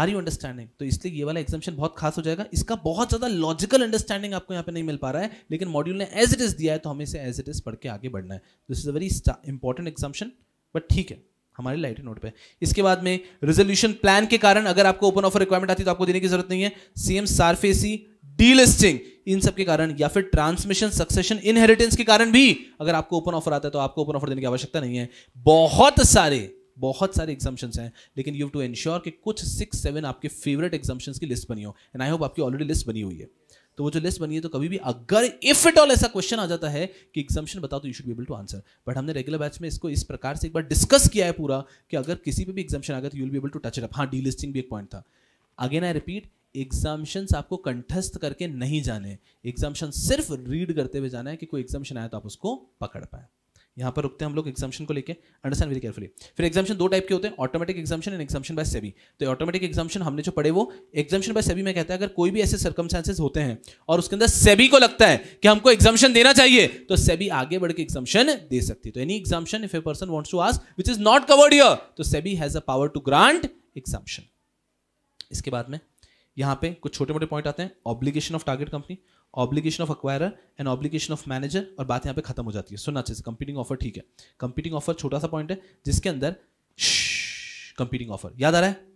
A: आर यू अंडरस्टैंडिंग तो इसलिए ये वाला एग्जामेशन बहुत खास हो जाएगा इसका बहुत ज़्यादा लॉजिकल अंडरस्टैंडिंग आपको यहाँ पे नहीं मिल पा रहा है लेकिन मॉड्यूल ने एज इट इज़ दिया है तो हमें इसे एज इट इज़ पढ़ के आगे बढ़ना है this is a very important exemption but ठीक है हमारे लाइट नोट पे इसके बाद में रिजोल्यूशन प्लान के कारण अगर आपको ओपन ऑफर रिक्वायरमेंट आती है तो आपको देने की जरूरत नहीं है सीएम सारफेसी डीलिस्टिंग इन सब के कारण या फिर ट्रांसमिशन सक्सेशन इनहेरिटेंस के कारण भी अगर आपको ओपन ऑफर आता है तो आपको ओपन ऑफर देने की आवश्यकता नहीं है बहुत सारे बहुत सारे एग्जाम्पन्स हैं लेकिन यू टू इंश्योर कि कुछ सिक्स सेवन आपके फेवरेट एग्जाम्पन्स की लिस्ट बनी हो एंड आई होप आपकी ऑलरेडी लिस्ट बनी हुई है तो वो जो लिस्ट बनी है तो कभी भी अगर इफ इट ऑल ऐसा क्वेश्चन आ जाता है कि एग्जाम्शन बताओ तो you should be able to answer but हमने रेगुलर बैच में इसको इस प्रकार से एक बार डिस्कस किया है पूरा कि अगर किसी पे भी एग्जाम्शन आ गया तो you will be able to touch up हाँ डी लिस्टिंग भी एक पॉइंट था अगेन आई रिपीट एग्जाम्शंस आपको कंठस्थ करके नहीं जाने एग्जाम्शन सिर्फ रीड करते हुए जाना है कि कोई एग्जाम्शन आया तो आप उसको पकड़ पाए यहाँ पर रुकते हैं हम लोग एग्जामेशन को लेकर अंडरस्टैंड वेरी केयरफुली फिर एग्जामेशन दो टाइप के होते हैं automatic exemption and exemption by SEBI तो ऑटोमेटिक एग्जामेशन हमने जो पढ़े वो एग्जामेशन बाय सेबी में कहता है अगर कोई भी ऐसे सर्कमस्टांसेस होते हैं और उसके अंदर सेबी को लगता है कि हमको एग्जामेशन देना चाहिए तो सेबी आगे बढ़ के एग्जामेशन दे सकती है तो any exemption if a person wants to ask which is not covered here तो SEBI has a power to grant exemption इसके बाद में यहाँ पे कुछ छोटे मोटे पॉइंट आते हैं obligation of target company obligation of acquirer and obligation of manager और बात यहाँ पे खत्म हो जाती है सुनना अच्छे से कंपीटिंग ऑफर ठीक है कंपीटिंग ऑफर छोटा सा पॉइंट है जिसके अंदर कंपीटिंग ऑफर याद आ रहा है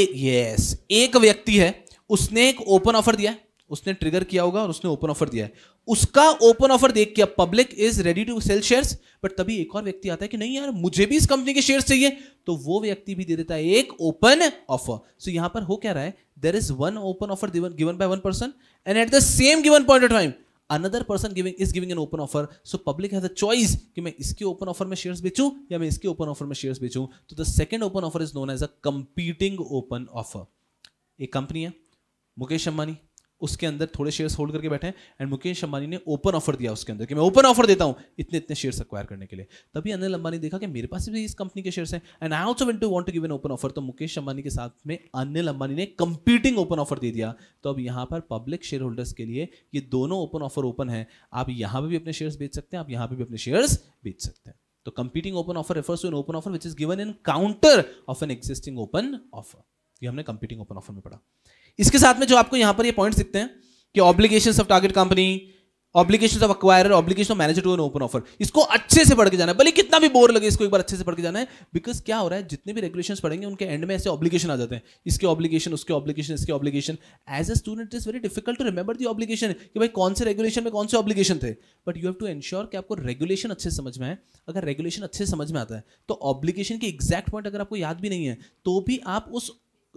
A: एक यस एक व्यक्ति है उसने एक ओपन ऑफर दिया उसने ट्रिगर किया होगा और उसने ओपन ऑफर दिया है उसका ओपन ऑफर देख के public is ready to sell shares but तभी एक और व्यक्ति आता है कि नहीं यार मुझे भी इस कंपनी के शेयर्स चाहिए तो वो व्यक्ति भी दे देता है एक ओपन ऑफर सो यहां पर हो क्या रहा है there is one open offer given by one person and at the same given point of time another person giving is giving an open offer so public has a choice कि मैं इसके open offer में shares बेचूं या मैं इसके open offer में shares बेचूं तो the second open offer is known as a competing open offer एक कंपनी है मुकेश अंबानी उसके अंदर थोड़े शेयर्स होल्ड करके बैठे हैं एंड मुकेश अंबानी ने ओपन ऑफर दिया उसके अंदर कि मैं ओपन ऑफर देता हूँ इतने इतने शेयर्स अक्वायर करने के लिए तभी अनिल अंबानी देखा कि मेरे पास भी इस कंपनी के शेयर्स हैं and I also went to want to give an open offer तो मुकेश अंबानी के साथ में अनिल अंबानी ने कंपीटिंग ओपन ऑफर दे दिया तो अब यहाँ पर पब्लिक शेयर होल्डर्स के लिए ये दोनों ओपन ऑफर ओपन है आप यहाँ पर भी अपने शेयर्स बेच सकते हैं आप यहाँ पर भी अपने शेयर्स बेच सकते हैं तो competing open offer refers to an open offer which is given in counter of an existing open offer ये हमने कंपीटिंग ओपन ऑफर में पढ़ा इसके साथ में जो आपको यहाँ पर ये पॉइंट्स दिखते हैं कि obligation of target company obligation of acquire obligation of manager to an open offer इसको अच्छे से पढ़ के जाना है भले कितना भी बोर लगे इसको एक बार अच्छे से पढ़ के जाना है बिकॉज क्या हो रहा है जितने भी रेगुलेशन पढ़ेंगे उनके एंड में ऐसे ऑब्लिगेशन आ जाते हैं इसके ऑब्लिगेशन उसके ऑब्लिगेशन इसके obligation as a student is very difficult to remember the obligation कि भाई कौन से रेगुलेशन में कौन से ऑब्लिगेशन थे but you have to ensure कि आपको रेगुलेशन अच्छे समझ में आए अगर रेगुलेशन अच्छे समझ में आता है तो ऑब्लिगेशन की एग्जैक्ट पॉइंट अगर आपको याद भी नहीं है तो भी आप उस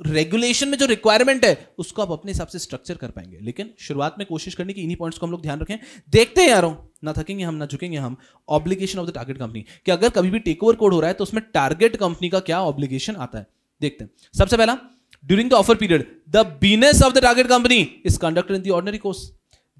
A: रेगुलेशन में जो रिक्वायरमेंट है उसको आप अपने हिसाब से स्ट्रक्चर कर पाएंगे लेकिन शुरुआत में कोशिश करने की इन्हीं पॉइंट्स को हम लोग ध्यान रखें देखते हैं यारों ना थकेंगे हम ना झुकेंगे हम obligation of the target company कि अगर कभी भी टेक ओवर कोड हो रहा है तो उसमें टारगेट कंपनी का क्या ऑब्लिगेशन आता है देखते हैं सबसे पहला during the offer period the business of the target company is conducted in the ordinary course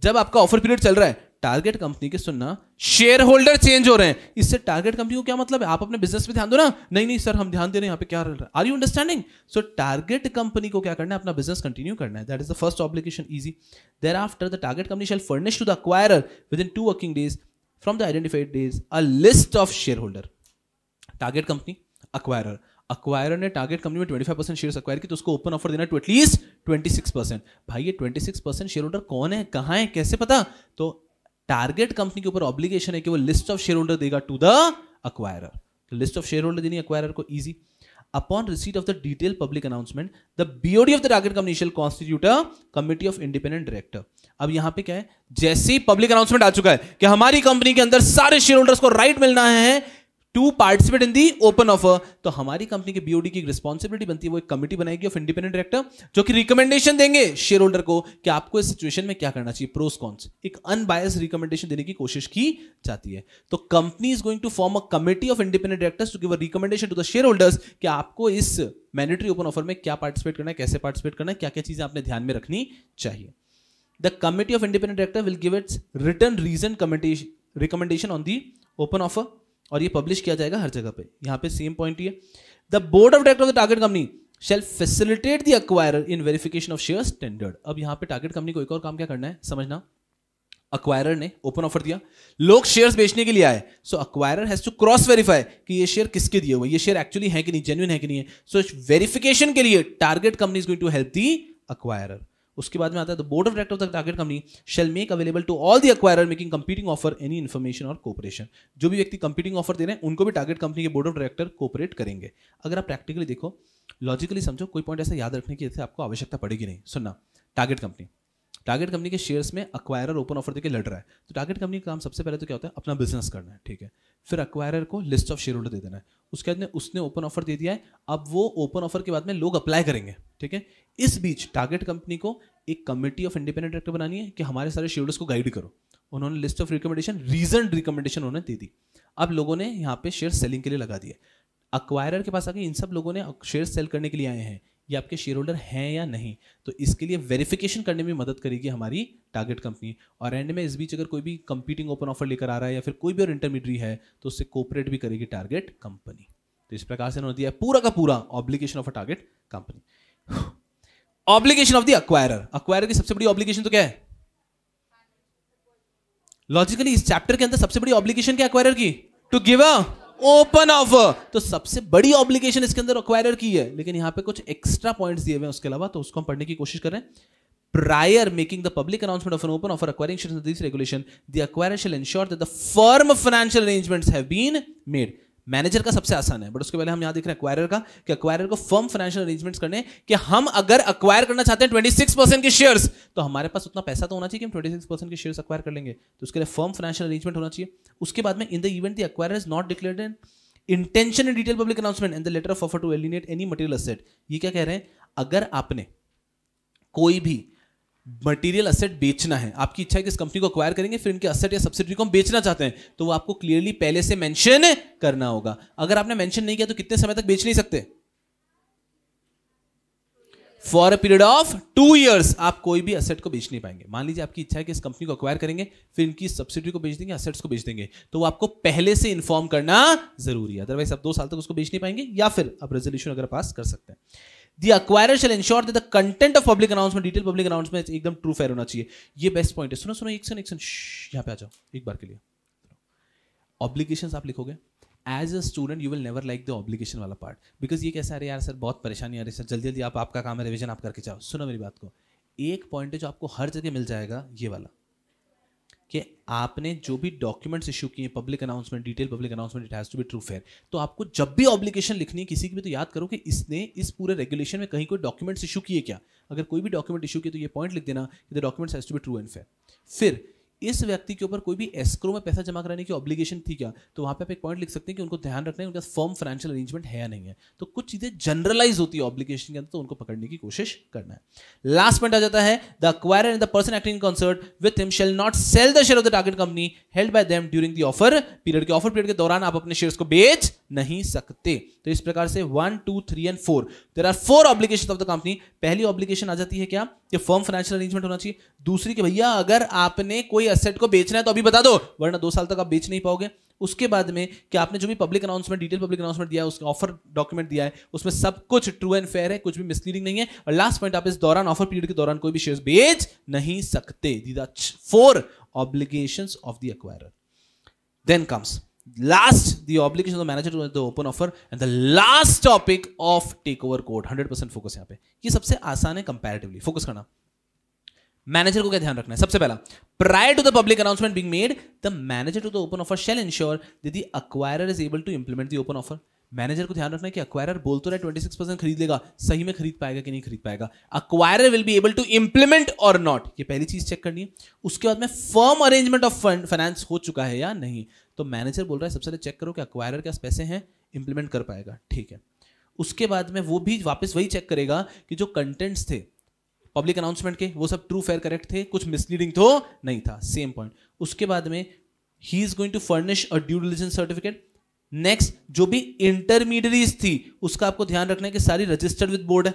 A: जब आपका ऑफर पीरियड चल रहा है टारगेट कंपनी के सुनना शेयर होल्डर चेंज हो रहे हैं इससे टारगेट कंपनी को क्या मतलब है आप अपने बिजनेस पे ध्यान दो ना नहीं नहीं सर हम ध्यान दे रहे हैं यहाँ पे क्या रहा है are you understanding so target company को क्या करना है अपना बिजनेस कंटिन्यू करना है that is the first obligation easy thereafter the target company shall furnish to the acquire within two working days from the identified days a list of share holder target company acquire acquire ने target company में 25 percent share acquire की तो उसको open offer देना to at least 26 percent भाई ये 26 percent share holder कौन है कहाँ है कैसे पता तो टारगेट कंपनी के ऊपर ऑब्लिगेशन है कि वो लिस्ट ऑफ शेयर होल्डर देगा to the acquirer list of share holder देनी अक्वायरर को easy upon receipt of the detail public announcement the BOD of the target company shall constitute a committee of independent अब यहां पे क्या है जैसे ही public announcement आ चुका है कि हमारी कंपनी के अंदर सारे शेयर होल्डर्स को राइट मिलना है to participate in the open offer तो हमारी कंपनी के बीओडी की रिस्पॉन्सिबिलिटी बनती है वो एक कमिटी बनाएगी ऑफ इंडिपेंडेंट डायरेक्टर जो कि रिकमेंडेशन देंगे शेयर होल्डर को कि आपको इस सिचुएशन में क्या करना चाहिए प्रोस कॉन्स एक अनबायस रिकमेंडेशन देने की कोशिश की जाती है तो company is going to form a committee of independent directors to give a recommendation to the share holders कि आपको इस मैंडेटरी ओपन ऑफर में क्या पार्टिसिपेट करना है कैसे पार्टिसिपेट करना है क्या क्या चीजें आपने ध्यान में रखनी चाहिए the committee of independent director will give its return reason committee recommendation on the open offer और ये पब्लिश किया जाएगा हर जगह पे यहाँ पे सेम पॉइंट ये the board of director target company shall facilitate the acquirer in verification of shares tendered अब यहाँ पे टारगेट कंपनी को एक और काम क्या करना है समझना अक्वायरर ने ओपन ऑफर दिया लोग शेयर्स बेचने के लिए आए so acquirer has to cross verify कि ये शेयर किसके दिए हुए ये शेयर एक्चुअली है कि नहीं जेन्यून है कि नहीं है सो वेरिफिकेशन के लिए target company is going to help the acquirer उसके बाद में आता है the board of director of the target company shall make available to all the acquire making competing offer any information और कोऑपरेशन जो भी व्यक्ति कंपीटिंग ऑफर दे रहे हैं उनको भी टारगेट कंपनी के बोर्ड ऑफ डायरेक्टर कोऑपरेट करेंगे अगर आप प्रैक्टिकली देखो लॉजिकली समझो कोई पॉइंट ऐसा याद रखने की जैसे आपको आवश्यकता पड़ेगी नहीं सुनना टारगेट कंपनी टारगेट कंपनी के शेयर्स में अक्वायरर ओपन ऑफर देकर लड़ रहा है तो टारगेट कंपनी का काम सबसे पहले तो क्या होता है अपना बिजनेस करना है ठीक है फिर अक्वायरर को लिस्ट ऑफ शेयर होल्डर दे देना है उसके बाद में उसने ओपन ऑफर दे दिया है अब वो ओपन ऑफर के बाद में लोग अप्लाई करेंगे ठीक है इस बीच टारगेट कंपनी को एक कमेटी ऑफ इंडिपेंडेंट डायरेक्टर बनानी है कि हमारे सारे शेड्यूल्स को गाइड करो उन्होंने list of recommendation reason recommendation उन्होंने दे दी अब लोगों ने यहाँ पे शेयर सेलिंग के लिए लगा दिए अक्वायरर के पास आके इन सब लोगों ने शेयर सेल करने के लिए आए हैं ये आपके शेयर होल्डर हैं या नहीं तो इसके लिए वेरिफिकेशन करने में मदद करेगी हमारी टारगेट कंपनी और एंड में इस बीच अगर कोई भी कंपीटिंग ओपन ऑफर लेकर आ रहा है या फिर कोई भी और इंटरमीडियरी है तो उससे कोऑपरेट भी करेगी टारगेट कंपनी तो इस प्रकार से उन्होंने दिया पूरा का पूरा obligation of a target company obligation of the acquirer acquirer की सबसे बड़ी ऑब्लिगेशन तो क्या है लॉजिकली इस चैप्टर के अंदर सबसे बड़ी ऑब्लिगेशन क्या अक्वायरर की to give a open offer तो सबसे बड़ी ऑब्लिगेशन इसके अंदर अक्वायरर की है लेकिन यहां पे कुछ एक्स्ट्रा पॉइंट्स दिए हुए हैं उसके अलावा तो उसको हम पढ़ने की कोशिश करें prior making the public announcement of an open offer acquiring shares under this regulation, the acquirer shall ensure that the firm financial arrangements have been made. Manager का सबसे आसान है बट उसके पहले हम यहां देख रहे हैं का कि को फर्म फाइनेंशियल अरेंजमेंट्स करने कि हम अगर अक्वायर करना चाहते हैं 26 परसेंट के शेयर्स तो हमारे पास उतना पैसा तो होना चाहिए कि हम 26 परसेंट के शेयर्स अक्वायर कर लेंगे तो उसके लिए फर्म फाइनेंशियल अरेंजमेंट होना चाहिए उसके बाद में in the event the acquire is not declared an intention in detail public announcement and the letter of offer to alienate any material asset ये क्या कह रहे हैं अगर आपने कोई भी मटेरियल असेट बेचना है आपकी इच्छा है कि इस कंपनी को अक्वायर करेंगे फिर इनके असेट या सब्सिडी को हम बेचना चाहते हैं तो वो आपको क्लियरली पहले से मेंशन करना होगा अगर आपने मेंशन नहीं किया तो कितने समय तक बेच नहीं सकते for a period of two years आप कोई भी असेट को बेच नहीं पाएंगे मान लीजिए आपकी इच्छा है कि इस कंपनी को अक्वायर करेंगे फिर इनकी सब्सिडी को बेच देंगे असेट्स को बेच देंगे तो वो आपको पहले से इन्फॉर्म करना जरूरी है अदरवाइज आप दो साल तक उसको बेच नहीं पाएंगे या फिर आप रेजोल्यूशन अगर पास कर सकते हैं the acquirer shall ensure that the content of public announcement detail public announcement is एकदम true fair होना चाहिए ये best point है सुनो सुनो एक सन एक सन यहाँ पे आ जाओ एक बार के लिए obligations आप लिखोगे as a student you will never like the obligation वाला पार्ट बिकॉज ये कैसा है यार सर बहुत परेशानी आ रही है सर जल्दी जल्दी आप आपका काम है रिविजन आप करके जाओ सुनो मेरी बात को एक पॉइंट है जो आपको हर जगह मिल जाएगा ये वाला कि आपने जो भी डॉक्यूमेंट्स इशू किए public announcement detail public announcement it has to be true fair तो आपको जब भी ऑब्लिकेशन लिखनी है किसी की भी तो याद करो कि इसने इस पूरे रेगुलेशन में कहीं कोई डॉक्यूमेंट्स इशू किए क्या अगर कोई भी डॉक्यूमेंट इशू किए तो ये पॉइंट लिख देना कि the documents has to be true and fair फिर इस व्यक्ति के ऊपर कोई भी एस्क्रो में पैसा जमा कराने की ऑब्लिगेशन थी क्या तो वहां पे आप एक पॉइंट लिख सकते हैं कि उनको ध्यान रखना है उनका फर्म फाइनेंशियल अरेंजमेंट है या नहीं है तो कुछ चीज़ें जनरलाइज होती है ऑब्लिगेशन के अंदर तो उनको पकड़ने की कोशिश करना है लास्ट पॉइंट आ जाता है the acquirer and the person acting concert with him shall not sell the share of the target company held by them during the offer period के ऑफर पीरियड के दौरान आप अपने शेयर को बेच नहीं सकते तो इस प्रकार से one two three and four there are four obligation of the company पहली ऑब्लिगेशन आ जाती है क्या ये फर्म फाइनेंशियल अरेंजमेंट होना चाहिए दूसरी कि भैया अगर आपने कोई असेट को बेचना है तो अभी बता दो वरना दो साल तक आप बेच नहीं पाओगे उसके बाद में कि आपने जो भी public announcement detail public announcement दिया है उसका ऑफर डॉक्यूमेंट दिया है उसमें सब कुछ ट्रू एंड फेयर है कुछ भी मिसलीडिंग नहीं है और लास्ट पॉइंट आप इस दौरान ऑफर पीरियड के दौरान कोई भी शेयर बेच नहीं सकते four obligation of the then comes last the obligation of the manager to the open offer and the last topic of takeover code 100% focus यहाँ पे ये सबसे आसान है कंपैरेटिवली फोकस करना मैनेजर को क्या ध्यान रखना है सबसे पहला prior to the public announcement being made the manager to the open offer shall ensure the acquirer is able to implement the open offer manager को ध्यान रखना कि अक्वायर बोल तो रहा ट्वेंटी सिक्स परसेंट खरीद लेगा सही में खरीद पाएगा कि नहीं खरीद पाएगा acquirer will be able to implement और नॉट ये पहली चीज चेक करनी है उसके बाद में firm arrangement of fund finance हो चुका है या नहीं तो मैनेजर बोल रहा है सबसे पहले चेक करो कि अक्वायर के पास पैसे हैं इंप्लीमेंट कर पाएगा ठीक है उसके बाद में वो भी वापस वही चेक करेगा कि जो कंटेंट्स थे पब्लिक अनाउंसमेंट के वो सब ट्रू फेयर करेक्ट थे कुछ मिसलीडिंग तो नहीं था सेम पॉइंट उसके बाद में ही is going to furnish a due diligence certificate next जो भी इंटरमीडियरीज थी उसका आपको ध्यान रखना है कि सारी रजिस्टर्ड विद बोर्ड है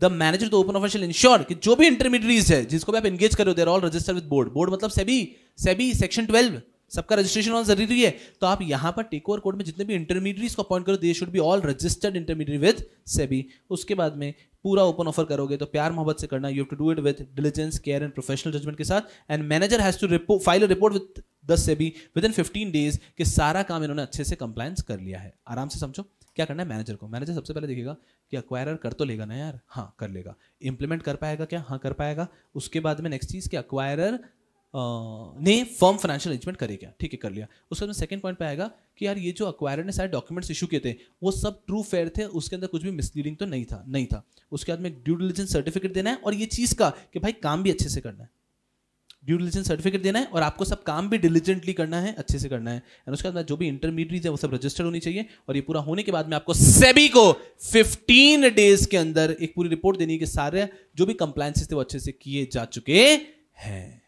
A: the manager the open official ensure कि जो भी इंटरमीडियरीज है जिसको भी आप एंगेज करो there all registered with board board मतलब सेबी सेबी सेक्शन ट्वेल्व सबका रजिस्ट्रेशन होना जरूरी है तो आप यहाँ पर टेक ओवर कोड में जितने भी इंटरमीडियट्स को अपॉइंट करो they should be all registered intermediate with SEBI उसके बाद में पूरा ओपन ऑफर करोगे तो प्यार मोहब्बत से करना you have to do it with diligence care and professional judgement के साथ and manager has to file report with दस से भी विद इन फिफ्टीन डेज कि सारा काम इन्होंने अच्छे से कंप्लायंस कर लिया है आराम से समझो क्या करना है मैनेजर को मैनेजर सबसे पहले देखेगा कि अक्वायरर कर तो लेगा ना यार हाँ कर लेगा इंप्लीमेंट कर पाएगा क्या हाँ कर पाएगा उसके बाद में नेक्स्ट चीज़ कि अक्वायरर ने फर्म फाइनेंशियल अरेंजमेंट करेगा ठीक है कर लिया उसके बाद सेकंड पॉइंट पे आएगा कि यार ये जो अक्वायर ने सारे डॉक्यूमेंट्स इशू किए थे वो सब ट्रू फेयर थे उसके अंदर कुछ भी मिसलीडिंग तो नहीं था नहीं था उसके बाद में ड्यू डिलीजेंस सर्टिफिकेट देना है और ये चीज़ का कि भाई काम भी अच्छे से करना है ड्यू डिलीजेंस सर्टिफिकेट देना है और आपको सब काम भी डिलीजेंटली करना है अच्छे से करना है एंड उसके बाद जो भी इंटरमीडिएट है वो सब रजिस्टर्ड होनी चाहिए और ये पूरा होने के बाद में आपको सेबी को 15 डेज के अंदर एक पूरी रिपोर्ट देनी है कि सारे जो भी कंप्लाइंसेस थे वो अच्छे से किए जा चुके हैं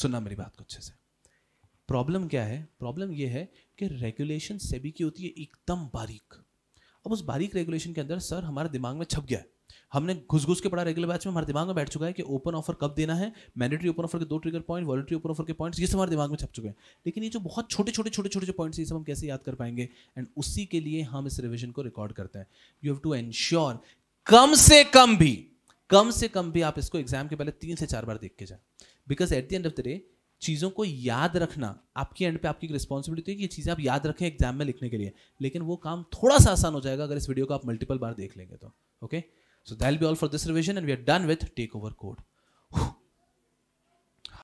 A: सुना मेरी बात को अच्छे से प्रॉब्लम क्या है प्रॉब्लम ये है कि रेगुलेशन सेबी की होती है एकदम बारीक अब उस बारीक रेगुलेशन के अंदर सर हमारे दिमाग में छप गया है हमने घुस घुस के पड़ा रेगुलर बैच में हमारे दिमाग में बैठ चुका है कि ओपन ऑफर कब देना है मैंडेटरी ओपन ऑफर के दो trigger point voluntary open offer के पॉइंट्स ये सब हमारे दिमाग में छप चुके हैं लेकिन ये जो बहुत छोटे छोटे छोटे छोटे जो पॉइंट्स ये सब हम कैसे याद कर पाएंगे एंड उसी के लिए हम इस रिविजन को रिकॉर्ड करते हैं यू हैव टू एंश्योर कम से कम भी कम से कम भी आप इसको एग्जाम के पहले तीन से चार बार देख के जाए because at the end of the day चीज़ों को याद रखना आपकी एंड पे आपकी एक रिस्पॉन्सिबिलिटी है कि चीज़ें आप याद रखें एग्जाम में लिखने के लिए लेकिन वो काम थोड़ा सा आसान हो जाएगा अगर इस वीडियो को आप मल्टीपल बार देख लेंगे तो okay so that'll be all for this revision and we are done with take over code